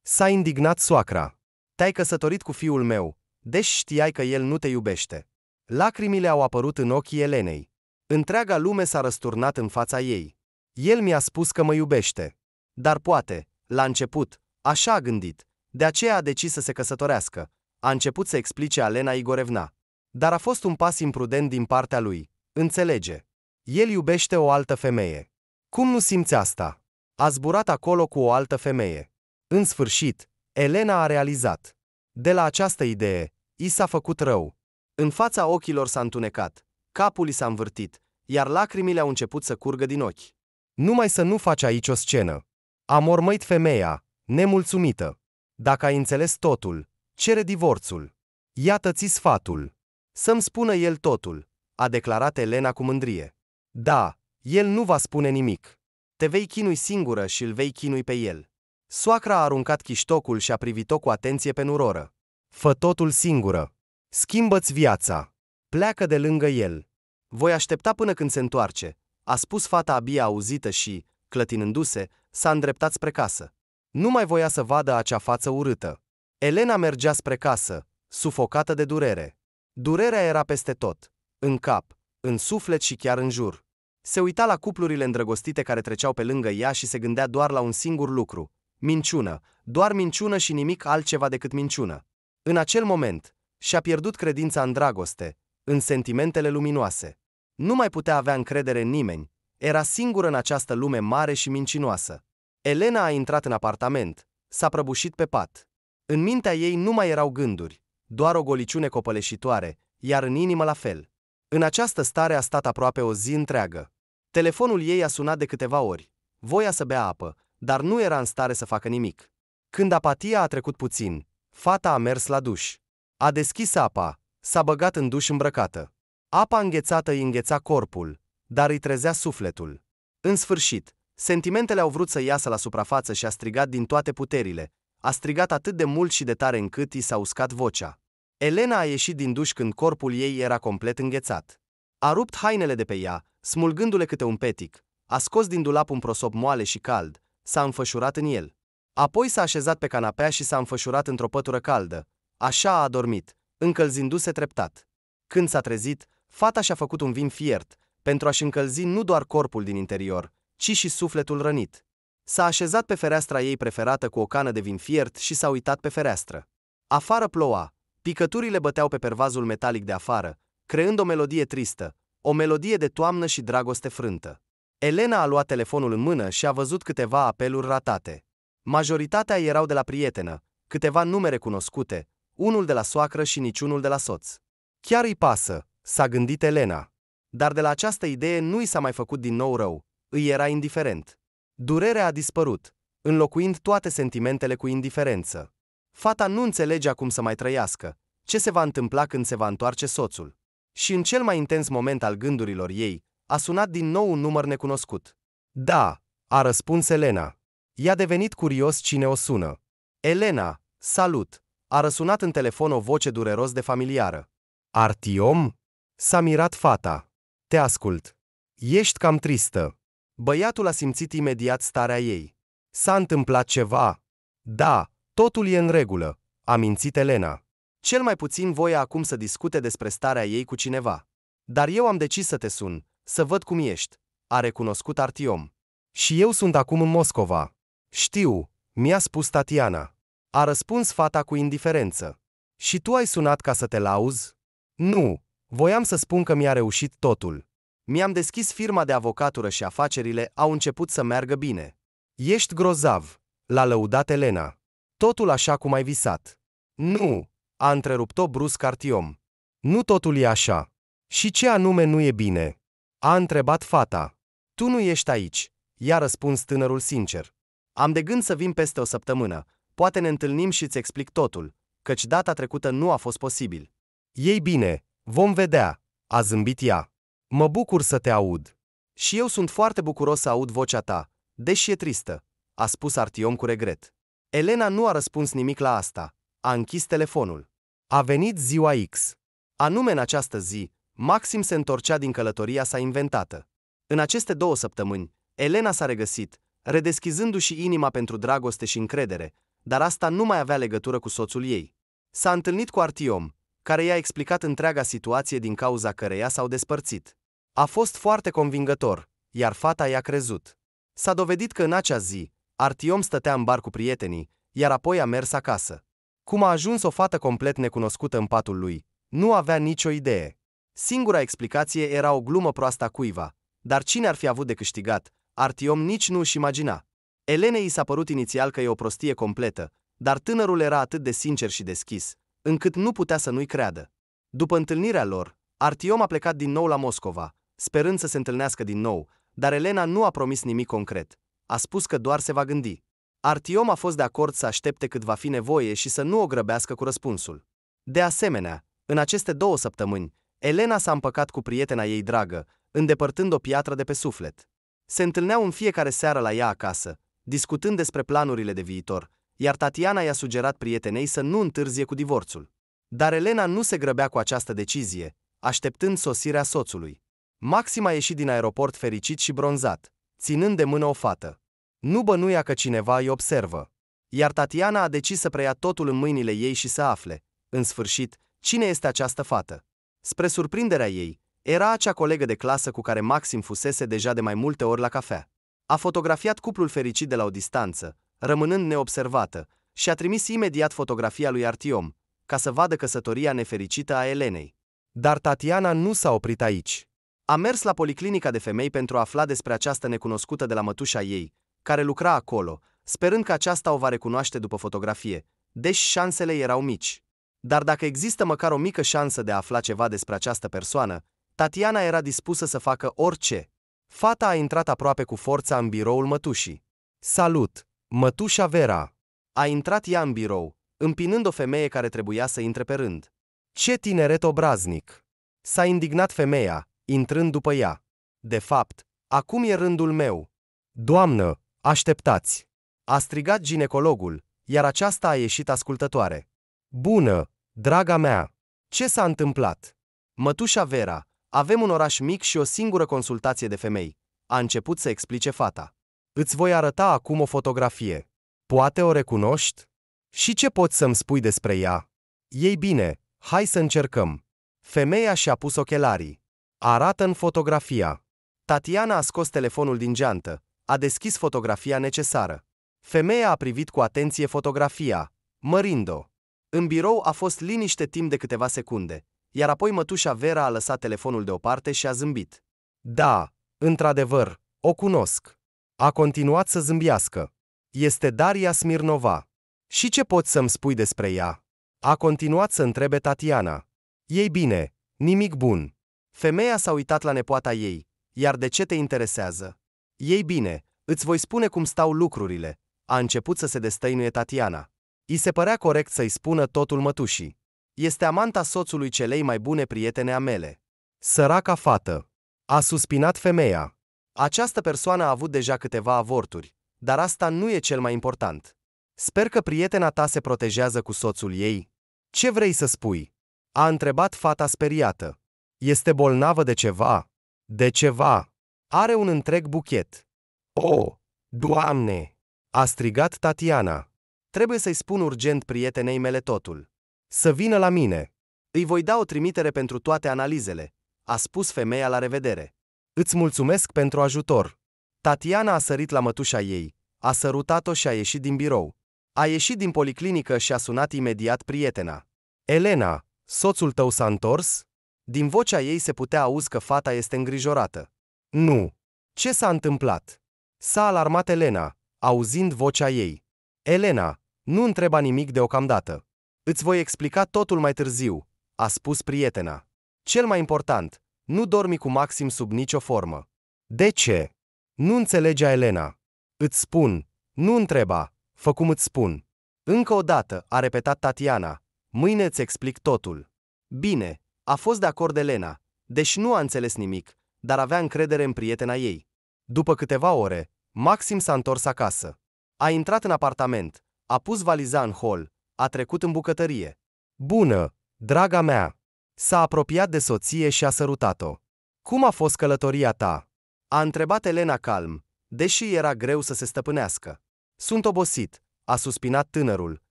S-a indignat soacra. Te-ai căsătorit cu fiul meu, deși știai că el nu te iubește. Lacrimile au apărut în ochii Elenei. Întreaga lume s-a răsturnat în fața ei. El mi-a spus că mă iubește. Dar poate, la început, Așa a gândit. De aceea a decis să se căsătorească. A început să explice Alena Igorevna. Dar a fost un pas imprudent din partea lui. Înțelege. El iubește o altă femeie. Cum nu simți asta? A zburat acolo cu o altă femeie. În sfârșit, Elena a realizat. De la această idee, i s-a făcut rău. În fața ochilor s-a întunecat, capul i s-a învârtit, iar lacrimile au început să curgă din ochi. Numai să nu faci aici o scenă. A mormăit femeia, Nemulțumită. Dacă ai înțeles totul, cere divorțul. Iată-ți sfatul. Să-mi spună el totul, a declarat Elena cu mândrie. Da, el nu va spune nimic. Te vei chinui singură și îl vei chinui pe el. Soacra a aruncat chiștocul și a privit-o cu atenție pe nuroră. Fă totul singură. Schimbă-ți viața. Pleacă de lângă el. Voi aștepta până când se întoarce, a spus fata abia auzită și, clătinându-se, s-a îndreptat spre casă. Nu mai voia să vadă acea față urâtă. Elena mergea spre casă, sufocată de durere. Durerea era peste tot, în cap, în suflet și chiar în jur. Se uita la cuplurile îndrăgostite care treceau pe lângă ea și se gândea doar la un singur lucru. Minciună, doar minciună și nimic altceva decât minciună. În acel moment, și-a pierdut credința în dragoste, în sentimentele luminoase. Nu mai putea avea încredere în nimeni, era singură în această lume mare și mincinoasă. Elena a intrat în apartament, s-a prăbușit pe pat. În mintea ei nu mai erau gânduri, doar o goliciune copăleșitoare, iar în inimă la fel. În această stare a stat aproape o zi întreagă. Telefonul ei a sunat de câteva ori. Voia să bea apă, dar nu era în stare să facă nimic. Când apatia a trecut puțin, fata a mers la duș. A deschis apa, s-a băgat în duș îmbrăcată. Apa înghețată îi îngheța corpul, dar îi trezea sufletul. În sfârșit, Sentimentele au vrut să iasă la suprafață și a strigat din toate puterile. A strigat atât de mult și de tare încât i s-a uscat vocea. Elena a ieșit din duș când corpul ei era complet înghețat. A rupt hainele de pe ea, smulgându-le câte un petic, a scos din dulap un prosop moale și cald, s-a înfășurat în el. Apoi s-a așezat pe canapea și s-a înfășurat într-o pătură caldă. Așa a adormit, încălzindu-se treptat. Când s-a trezit, fata și-a făcut un vin fiert, pentru a-și încălzi nu doar corpul din interior, ci și sufletul rănit. S-a așezat pe fereastra ei preferată cu o cană de vin fiert și s-a uitat pe fereastră. Afară ploua, picăturile băteau pe pervazul metalic de afară, creând o melodie tristă, o melodie de toamnă și dragoste frântă. Elena a luat telefonul în mână și a văzut câteva apeluri ratate. Majoritatea erau de la prietenă, câteva numere cunoscute, unul de la soacră și niciunul de la soț. Chiar îi pasă, s-a gândit Elena. Dar de la această idee nu i s-a mai făcut din nou rău, îi era indiferent. Durerea a dispărut, înlocuind toate sentimentele cu indiferență. Fata nu înțelegea cum să mai trăiască, ce se va întâmpla când se va întoarce soțul. Și în cel mai intens moment al gândurilor ei, a sunat din nou un număr necunoscut. Da, a răspuns Elena. I-a devenit curios cine o sună. Elena, salut! A răsunat în telefon o voce dureros de familiară. Artiom? S-a mirat fata. Te ascult. Ești cam tristă. Băiatul a simțit imediat starea ei. S-a întâmplat ceva. Da, totul e în regulă, a mințit Elena. Cel mai puțin voia acum să discute despre starea ei cu cineva. Dar eu am decis să te sun, să văd cum ești, a recunoscut Artiom. Și eu sunt acum în Moscova. Știu, mi-a spus Tatiana. A răspuns fata cu indiferență. Și tu ai sunat ca să te lauzi? Nu, voiam să spun că mi-a reușit totul. Mi-am deschis firma de avocatură și afacerile au început să meargă bine. Ești grozav, l-a lăudat Elena. Totul așa cum ai visat. Nu, a întrerupt-o brusc Artiom. Nu totul e așa. Și ce anume nu e bine? A întrebat fata. Tu nu ești aici, i-a răspuns tânărul sincer. Am de gând să vin peste o săptămână, poate ne întâlnim și îți explic totul, căci data trecută nu a fost posibil. Ei bine, vom vedea, a zâmbit ea. Mă bucur să te aud. Și eu sunt foarte bucuros să aud vocea ta, deși e tristă, a spus Artiom cu regret. Elena nu a răspuns nimic la asta, a închis telefonul. A venit ziua X. Anume în această zi, Maxim se întorcea din călătoria sa inventată. În aceste două săptămâni, Elena s-a regăsit, redeschizându-și inima pentru dragoste și încredere, dar asta nu mai avea legătură cu soțul ei. S-a întâlnit cu Artiom, care i-a explicat întreaga situație din cauza căreia s-au despărțit. A fost foarte convingător, iar fata i-a crezut. S-a dovedit că în acea zi, Artiom stătea în bar cu prietenii, iar apoi a mers acasă. Cum a ajuns o fată complet necunoscută în patul lui, nu avea nicio idee. Singura explicație era o glumă proastă a cuiva, dar cine ar fi avut de câștigat, Artiom nici nu își imagina. Elenei i s-a părut inițial că e o prostie completă, dar tânărul era atât de sincer și deschis, încât nu putea să nu-i creadă. După întâlnirea lor, Artiom a plecat din nou la Moscova, sperând să se întâlnească din nou, dar Elena nu a promis nimic concret. A spus că doar se va gândi. Artiom a fost de acord să aștepte cât va fi nevoie și să nu o grăbească cu răspunsul. De asemenea, în aceste două săptămâni, Elena s-a împăcat cu prietena ei dragă, îndepărtând o piatră de pe suflet. Se întâlneau în fiecare seară la ea acasă, discutând despre planurile de viitor, iar Tatiana i-a sugerat prietenei să nu întârzie cu divorțul. Dar Elena nu se grăbea cu această decizie, așteptând sosirea soțului. Maxim a ieșit din aeroport fericit și bronzat, ținând de mână o fată. Nu bănuia că cineva îi observă. Iar Tatiana a decis să preia totul în mâinile ei și să afle, în sfârșit, cine este această fată. Spre surprinderea ei, era acea colegă de clasă cu care Maxim fusese deja de mai multe ori la cafea. A fotografiat cuplul fericit de la o distanță, rămânând neobservată, și a trimis imediat fotografia lui Artiom, ca să vadă căsătoria nefericită a Elenei. Dar Tatiana nu s-a oprit aici. A mers la policlinica de femei pentru a afla despre această necunoscută de la mătușa ei, care lucra acolo, sperând că aceasta o va recunoaște după fotografie, deși șansele erau mici. Dar dacă există măcar o mică șansă de a afla ceva despre această persoană, Tatiana era dispusă să facă orice. Fata a intrat aproape cu forța în biroul mătușii. Salut! Mătușa Vera! A intrat ea în birou, împinând o femeie care trebuia să intre pe rând. Ce tineret obraznic! S-a indignat femeia, intrând după ea. De fapt, acum e rândul meu. Doamnă, așteptați! A strigat ginecologul, iar aceasta a ieșit ascultătoare. Bună, draga mea! Ce s-a întâmplat? Mătușa Vera, avem un oraș mic și o singură consultație de femei. A început să explice fata. Îți voi arăta acum o fotografie. Poate o recunoști? Și ce poți să-mi spui despre ea? Ei bine, hai să încercăm. Femeia și-a pus ochelarii. Arată în fotografia. Tatiana a scos telefonul din geantă, a deschis fotografia necesară. Femeia a privit cu atenție fotografia, mărind-o. În birou a fost liniște timp de câteva secunde, iar apoi mătușa Vera a lăsat telefonul deoparte și a zâmbit. Da, într-adevăr, o cunosc. A continuat să zâmbiască. Este Daria Smirnova. Și ce poți să-mi spui despre ea? A continuat să întrebe Tatiana. Ei bine, nimic bun. Femeia s-a uitat la nepoata ei, iar de ce te interesează? Ei bine, îți voi spune cum stau lucrurile, a început să se destăinuie Tatiana. I se părea corect să-i spună totul mătușii. Este amanta soțului celei mai bune prietene a mele. Săraca fată. A suspinat femeia. Această persoană a avut deja câteva avorturi, dar asta nu e cel mai important. Sper că prietena ta se protejează cu soțul ei. Ce vrei să spui? A întrebat fata speriată. Este bolnavă de ceva. De ceva. Are un întreg buchet. O, oh, Doamne! A strigat Tatiana. Trebuie să-i spun urgent prietenei mele totul. Să vină la mine. Îi voi da o trimitere pentru toate analizele, a spus femeia la revedere. Îți mulțumesc pentru ajutor. Tatiana a sărit la mătușa ei, a sărutat-o și a ieșit din birou. A ieșit din policlinică și a sunat imediat prietena. Elena, soțul tău s-a întors? Din vocea ei se putea auzi că fata este îngrijorată. Nu. Ce s-a întâmplat? S-a alarmat Elena, auzind vocea ei. Elena, nu întreba nimic deocamdată. Îți voi explica totul mai târziu, a spus prietena. Cel mai important, nu dormi cu Maxim sub nicio formă. De ce? Nu înțelegea Elena. Îți spun, nu întreba, fă cum îți spun. Încă o dată, a repetat Tatiana, mâine îți explic totul. Bine, a fost de acord Elena, deși nu a înțeles nimic, dar avea încredere în prietena ei. După câteva ore, Maxim s-a întors acasă. A intrat în apartament, a pus valiza în hol, a trecut în bucătărie. Bună, draga mea! S-a apropiat de soție și a sărutat-o. Cum a fost călătoria ta? A întrebat Elena calm, deși era greu să se stăpânească. Sunt obosit, a suspinat tânărul,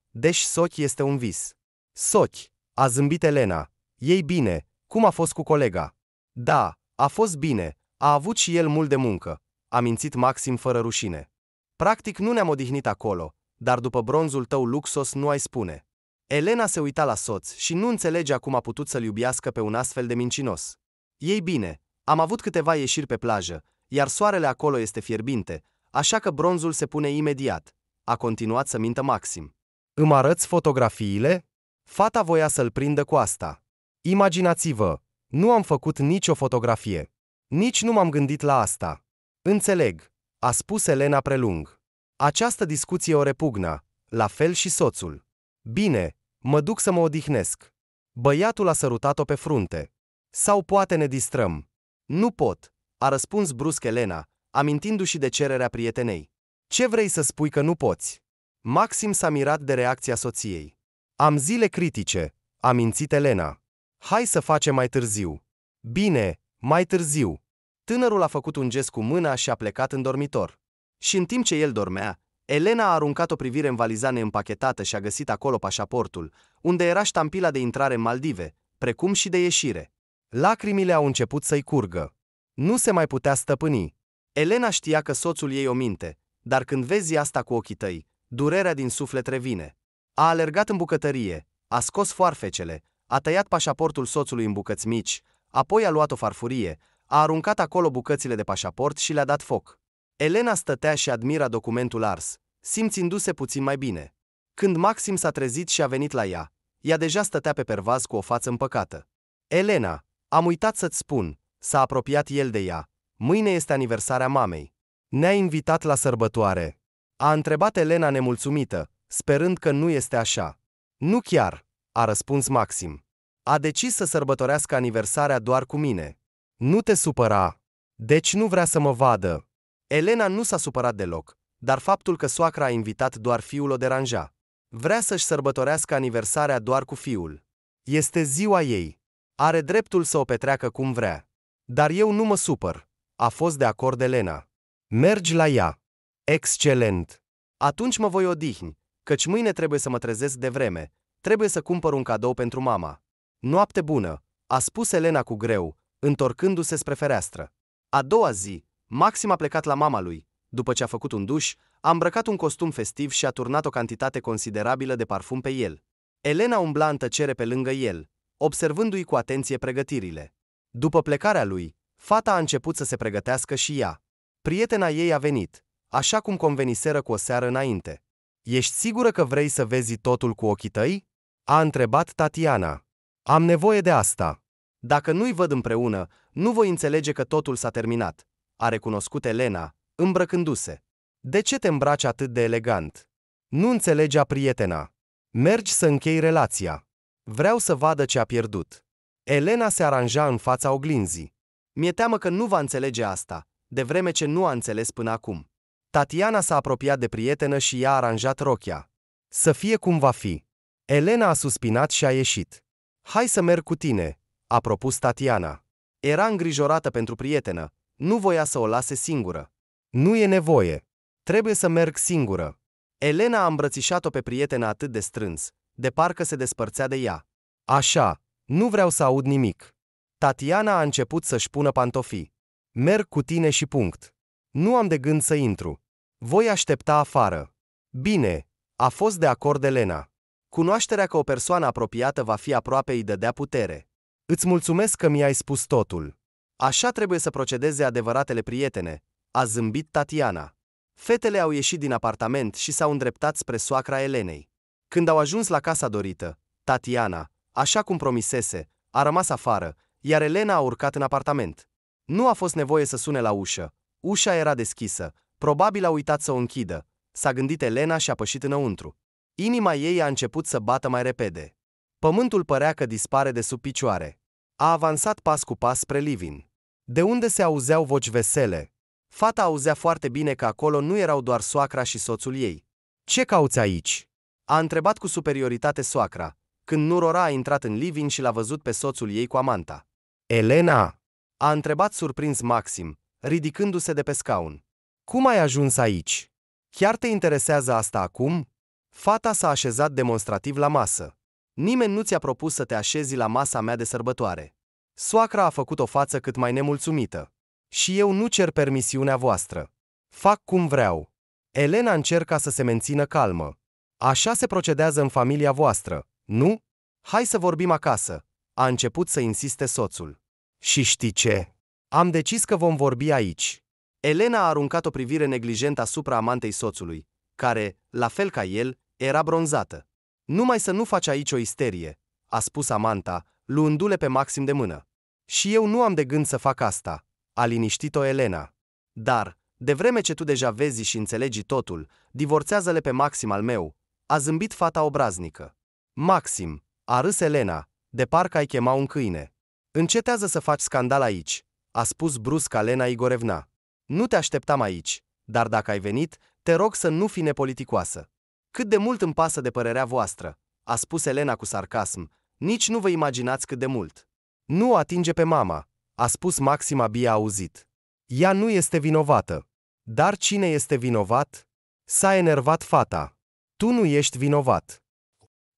deși soci este un vis. Soci, a zâmbit Elena, ei bine, cum a fost cu colega? Da, a fost bine, a avut și el mult de muncă, a mințit Maxim fără rușine. Practic nu ne-am odihnit acolo, dar după bronzul tău luxos nu ai spune. Elena se uita la soț și nu înțelegea cum a putut să-l iubiască pe un astfel de mincinos. Ei bine, am avut câteva ieșiri pe plajă, iar soarele acolo este fierbinte, așa că bronzul se pune imediat, a continuat să mintă Maxim. Îmi arăți fotografiile? Fata voia să-l prindă cu asta. Imaginați-vă, nu am făcut nicio fotografie. Nici nu m-am gândit la asta. Înțeleg, a spus Elena prelung. Această discuție o repugna, la fel și soțul. Bine, mă duc să mă odihnesc. Băiatul a sărutat-o pe frunte. Sau poate ne distrăm. Nu pot, a răspuns brusc Elena, amintindu-și de cererea prietenei. Ce vrei să spui că nu poți? Maxim s-a mirat de reacția soției. Am zile critice, a mințit Elena. Hai să facem mai târziu. Bine, mai târziu. Tânărul a făcut un gest cu mâna și a plecat în dormitor. Și în timp ce el dormea, Elena a aruncat o privire în valiza neîmpachetată și a găsit acolo pașaportul, unde era ștampila de intrare în Maldive, precum și de ieșire. Lacrimile au început să-i curgă. Nu se mai putea stăpâni. Elena știa că soțul ei o minte, dar când vezi asta cu ochii tăi, durerea din suflet revine. A alergat în bucătărie, a scos foarfecele, a tăiat pașaportul soțului în bucăți mici, apoi a luat o farfurie, a aruncat acolo bucățile de pașaport și le-a dat foc. Elena stătea și admira documentul ars, simțindu-se puțin mai bine. Când Maxim s-a trezit și a venit la ea, ea deja stătea pe pervaz cu o față împăcată. Elena, am uitat să-ți spun, s-a apropiat el de ea. Mâine este aniversarea mamei. Ne-a invitat la sărbătoare. A întrebat Elena nemulțumită, sperând că nu este așa. Nu chiar, a răspuns Maxim. A decis să sărbătorească aniversarea doar cu mine. Nu te supăra. Deci nu vrea să mă vadă. Elena nu s-a supărat deloc, dar faptul că soacra a invitat doar fiul o deranja. Vrea să-și sărbătorească aniversarea doar cu fiul. Este ziua ei. Are dreptul să o petreacă cum vrea. Dar eu nu mă supăr. A fost de acord Elena. Mergi la ea. Excelent. Atunci mă voi odihni, căci mâine trebuie să mă trezesc de vreme, Trebuie să cumpăr un cadou pentru mama. Noapte bună, a spus Elena cu greu, întorcându-se spre fereastră. A doua zi, Maxim a plecat la mama lui. După ce a făcut un duș, a îmbrăcat un costum festiv și a turnat o cantitate considerabilă de parfum pe el. Elena umbla în tăcere pe lângă el, observându-i cu atenție pregătirile. După plecarea lui, fata a început să se pregătească și ea. Prietena ei a venit, așa cum conveniseră cu o seară înainte. Ești sigură că vrei să vezi totul cu ochii tăi? a întrebat Tatiana. Am nevoie de asta. Dacă nu-i văd împreună, nu voi înțelege că totul s-a terminat, a recunoscut Elena, îmbrăcându-se. De ce te îmbraci atât de elegant? Nu înțelegea prietena. Mergi să închei relația. Vreau să vadă ce a pierdut. Elena se aranja în fața oglinzii. Mi-e teamă că nu va înțelege asta, de vreme ce nu a înțeles până acum. Tatiana s-a apropiat de prietenă și i-a aranjat rochia. Să fie cum va fi. Elena a suspinat și a ieșit. Hai să merg cu tine, a propus Tatiana. Era îngrijorată pentru prietenă, nu voia să o lase singură. Nu e nevoie. Trebuie să merg singură. Elena a îmbrățișat-o pe prietena atât de strâns, de parcă se despărțea de ea. Așa, nu vreau să aud nimic. Tatiana a început să-și pună pantofii. Merg cu tine și punct. Nu am de gând să intru. Voi aștepta afară. Bine, a fost de acord Elena. Cunoașterea că o persoană apropiată va fi aproape îi dădea putere. Îți mulțumesc că mi-ai spus totul. Așa trebuie să procedeze adevăratele prietene, a zâmbit Tatiana. Fetele au ieșit din apartament și s-au îndreptat spre soacra Elenei. Când au ajuns la casa dorită, Tatiana, așa cum promisese, a rămas afară, iar Elena a urcat în apartament. Nu a fost nevoie să sune la ușă. Ușa era deschisă, probabil a uitat să o închidă. S-a gândit Elena și a pășit înăuntru. Inima ei a început să bată mai repede. Pământul părea că dispare de sub picioare. A avansat pas cu pas spre Livin. De unde se auzeau voci vesele? Fata auzea foarte bine că acolo nu erau doar soacra și soțul ei. Ce cauți aici?" A întrebat cu superioritate soacra, când Nurora a intrat în Livin și l-a văzut pe soțul ei cu amanta. Elena!" a întrebat surprins Maxim, ridicându-se de pe scaun. Cum ai ajuns aici? Chiar te interesează asta acum?" Fata s-a așezat demonstrativ la masă. Nimeni nu ți-a propus să te așezi la masa mea de sărbătoare. Soacra a făcut o față cât mai nemulțumită. Și eu nu cer permisiunea voastră. Fac cum vreau. Elena încerca să se mențină calmă. Așa se procedează în familia voastră, nu? Hai să vorbim acasă. A început să insiste soțul. Și știi ce? Am decis că vom vorbi aici. Elena a aruncat o privire neglijentă asupra amantei soțului, care, la fel ca el, era bronzată. Numai să nu faci aici o isterie, a spus Amanta, luându-le pe Maxim de mână. Și eu nu am de gând să fac asta, a liniștit-o Elena. Dar, de vreme ce tu deja vezi și înțelegi totul, divorțează-le pe Maxim al meu, a zâmbit fata obraznică. Maxim, a râs Elena, de parcă ai chema un câine. Încetează să faci scandal aici, a spus brusc Elena Igorevna. Nu te așteptam aici, dar dacă ai venit, te rog să nu fi nepoliticoasă. Cât de mult îmi pasă de părerea voastră, a spus Elena cu sarcasm, nici nu vă imaginați cât de mult. Nu o atinge pe mama, a spus Maxima. Bia auzit. Ea nu este vinovată. Dar cine este vinovat? S-a enervat fata. Tu nu ești vinovat.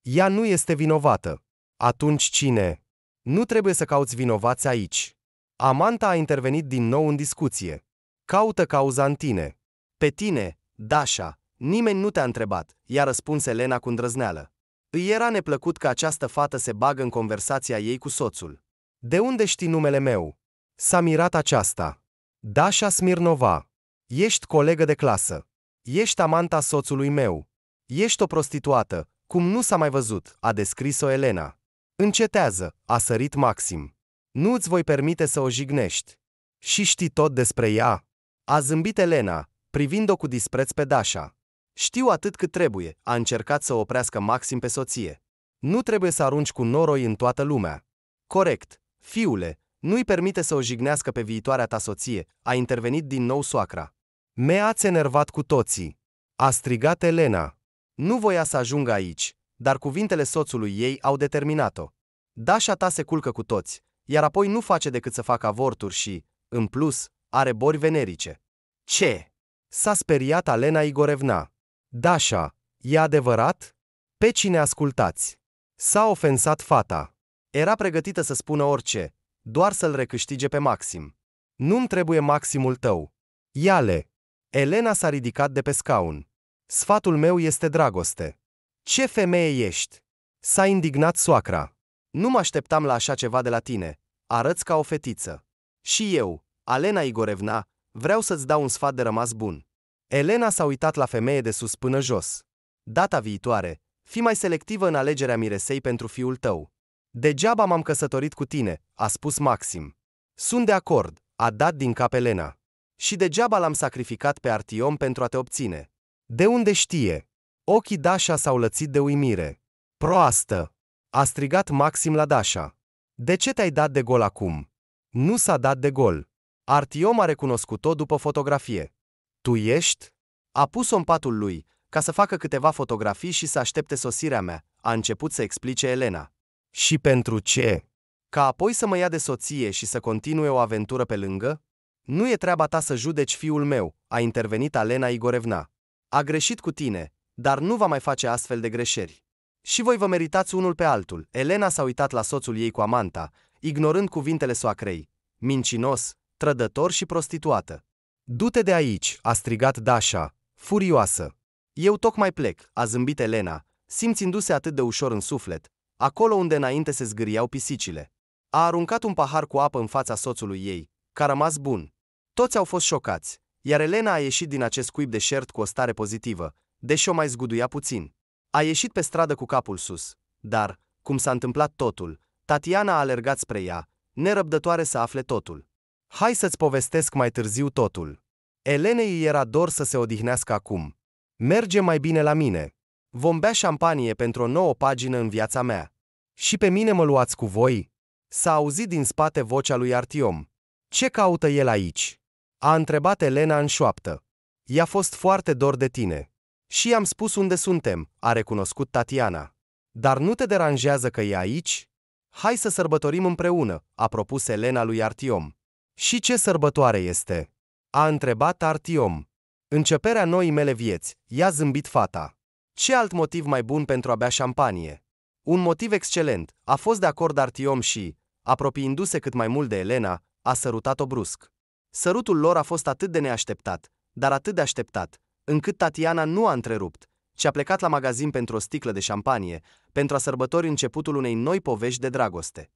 Ea nu este vinovată. Atunci cine? Nu trebuie să cauți vinovați aici. Amanta a intervenit din nou în discuție. Caută cauza în tine. Pe tine, Dașa, da, nimeni nu te-a întrebat, i-a răspuns Elena cu îndrăzneală. Îi era neplăcut că această fată se bagă în conversația ei cu soțul. De unde știi numele meu? S-a mirat aceasta. Dașa Smirnova. Ești colegă de clasă. Ești amanta soțului meu. Ești o prostituată, cum nu s-a mai văzut, a descris-o Elena. Încetează, a sărit Maxim. Nu ți voi permite să o jignești. Și știi tot despre ea? A zâmbit Elena, privind-o cu dispreț pe Dasha. Știu atât cât trebuie, a încercat să oprească Maxim pe soție. Nu trebuie să arunci cu noroi în toată lumea. Corect, fiule, nu-i permite să o jignească pe viitoarea ta soție, a intervenit din nou soacra. Me-ați enervat cu toții. A strigat Elena. Nu voia să ajungă aici, dar cuvintele soțului ei au determinat-o. Dașa ta se culcă cu toți, iar apoi nu face decât să facă avorturi și, în plus, are bori venerice. Ce? S-a speriat Alena Igorevna. Dașa, e adevărat? Pe cine ascultați? S-a ofensat fata. Era pregătită să spună orice, doar să-l recâștige pe Maxim. Nu-mi trebuie Maximul tău. Iale! Elena s-a ridicat de pe scaun. Sfatul meu este dragoste. Ce femeie ești? S-a indignat soacra. Nu mă așteptam la așa ceva de la tine. Arăți ca o fetiță. Și eu, Alena Igorevna, Vreau să-ți dau un sfat de rămas bun. Elena s-a uitat la femeie de sus până jos. Data viitoare, fi mai selectivă în alegerea miresei pentru fiul tău. Degeaba m-am căsătorit cu tine, a spus Maxim. Sunt de acord, a dat din cap Elena. Și degeaba l-am sacrificat pe Artiom pentru a te obține. De unde știe? Ochii Dașa s-au lățit de uimire. Proastă! A strigat Maxim la Dașa. De ce te-ai dat de gol acum? Nu s-a dat de gol. Artiom a recunoscut-o după fotografie. Tu ești? A pus-o în patul lui, ca să facă câteva fotografii și să aștepte sosirea mea, a început să explice Elena. Și pentru ce? Ca apoi să mă ia de soție și să continue o aventură pe lângă? Nu e treaba ta să judeci fiul meu, a intervenit Alena Igorevna. A greșit cu tine, dar nu va mai face astfel de greșeli. Și voi vă meritați unul pe altul. Elena s-a uitat la soțul ei cu amanta, ignorând cuvintele soacrei. Mincinos, trădător și prostituată. Du-te de aici, a strigat Dasha, furioasă. Eu tocmai plec, a zâmbit Elena, simțindu-se atât de ușor în suflet, acolo unde înainte se zgâriau pisicile. A aruncat un pahar cu apă în fața soțului ei, care a rămas bun. Toți au fost șocați, iar Elena a ieșit din acest cuib de șert cu o stare pozitivă, deși o mai zguduia puțin. A ieșit pe stradă cu capul sus, dar, cum s-a întâmplat totul, Tatiana a alergat spre ea, nerăbdătoare să afle totul. Hai să-ți povestesc mai târziu totul. Elenei era dor să se odihnească acum. Merge mai bine la mine. Vom bea șampanie pentru o nouă pagină în viața mea. Și pe mine mă luați cu voi? S-a auzit din spate vocea lui Artiom. Ce caută el aici? A întrebat Elena în șoaptă. I-a fost foarte dor de tine. Și i-am spus unde suntem, a recunoscut Tatiana. Dar nu te deranjează că e aici? Hai să sărbătorim împreună, a propus Elena lui Artiom. Și ce sărbătoare este? A întrebat Artiom. Începerea noii mele vieți, i-a zâmbit fata. Ce alt motiv mai bun pentru a bea șampanie? Un motiv excelent, a fost de acord Artiom și, apropiindu-se cât mai mult de Elena, a sărutat-o brusc. Sărutul lor a fost atât de neașteptat, dar atât de așteptat, încât Tatiana nu a întrerupt, ci a plecat la magazin pentru o sticlă de șampanie, pentru a sărbători începutul unei noi povești de dragoste.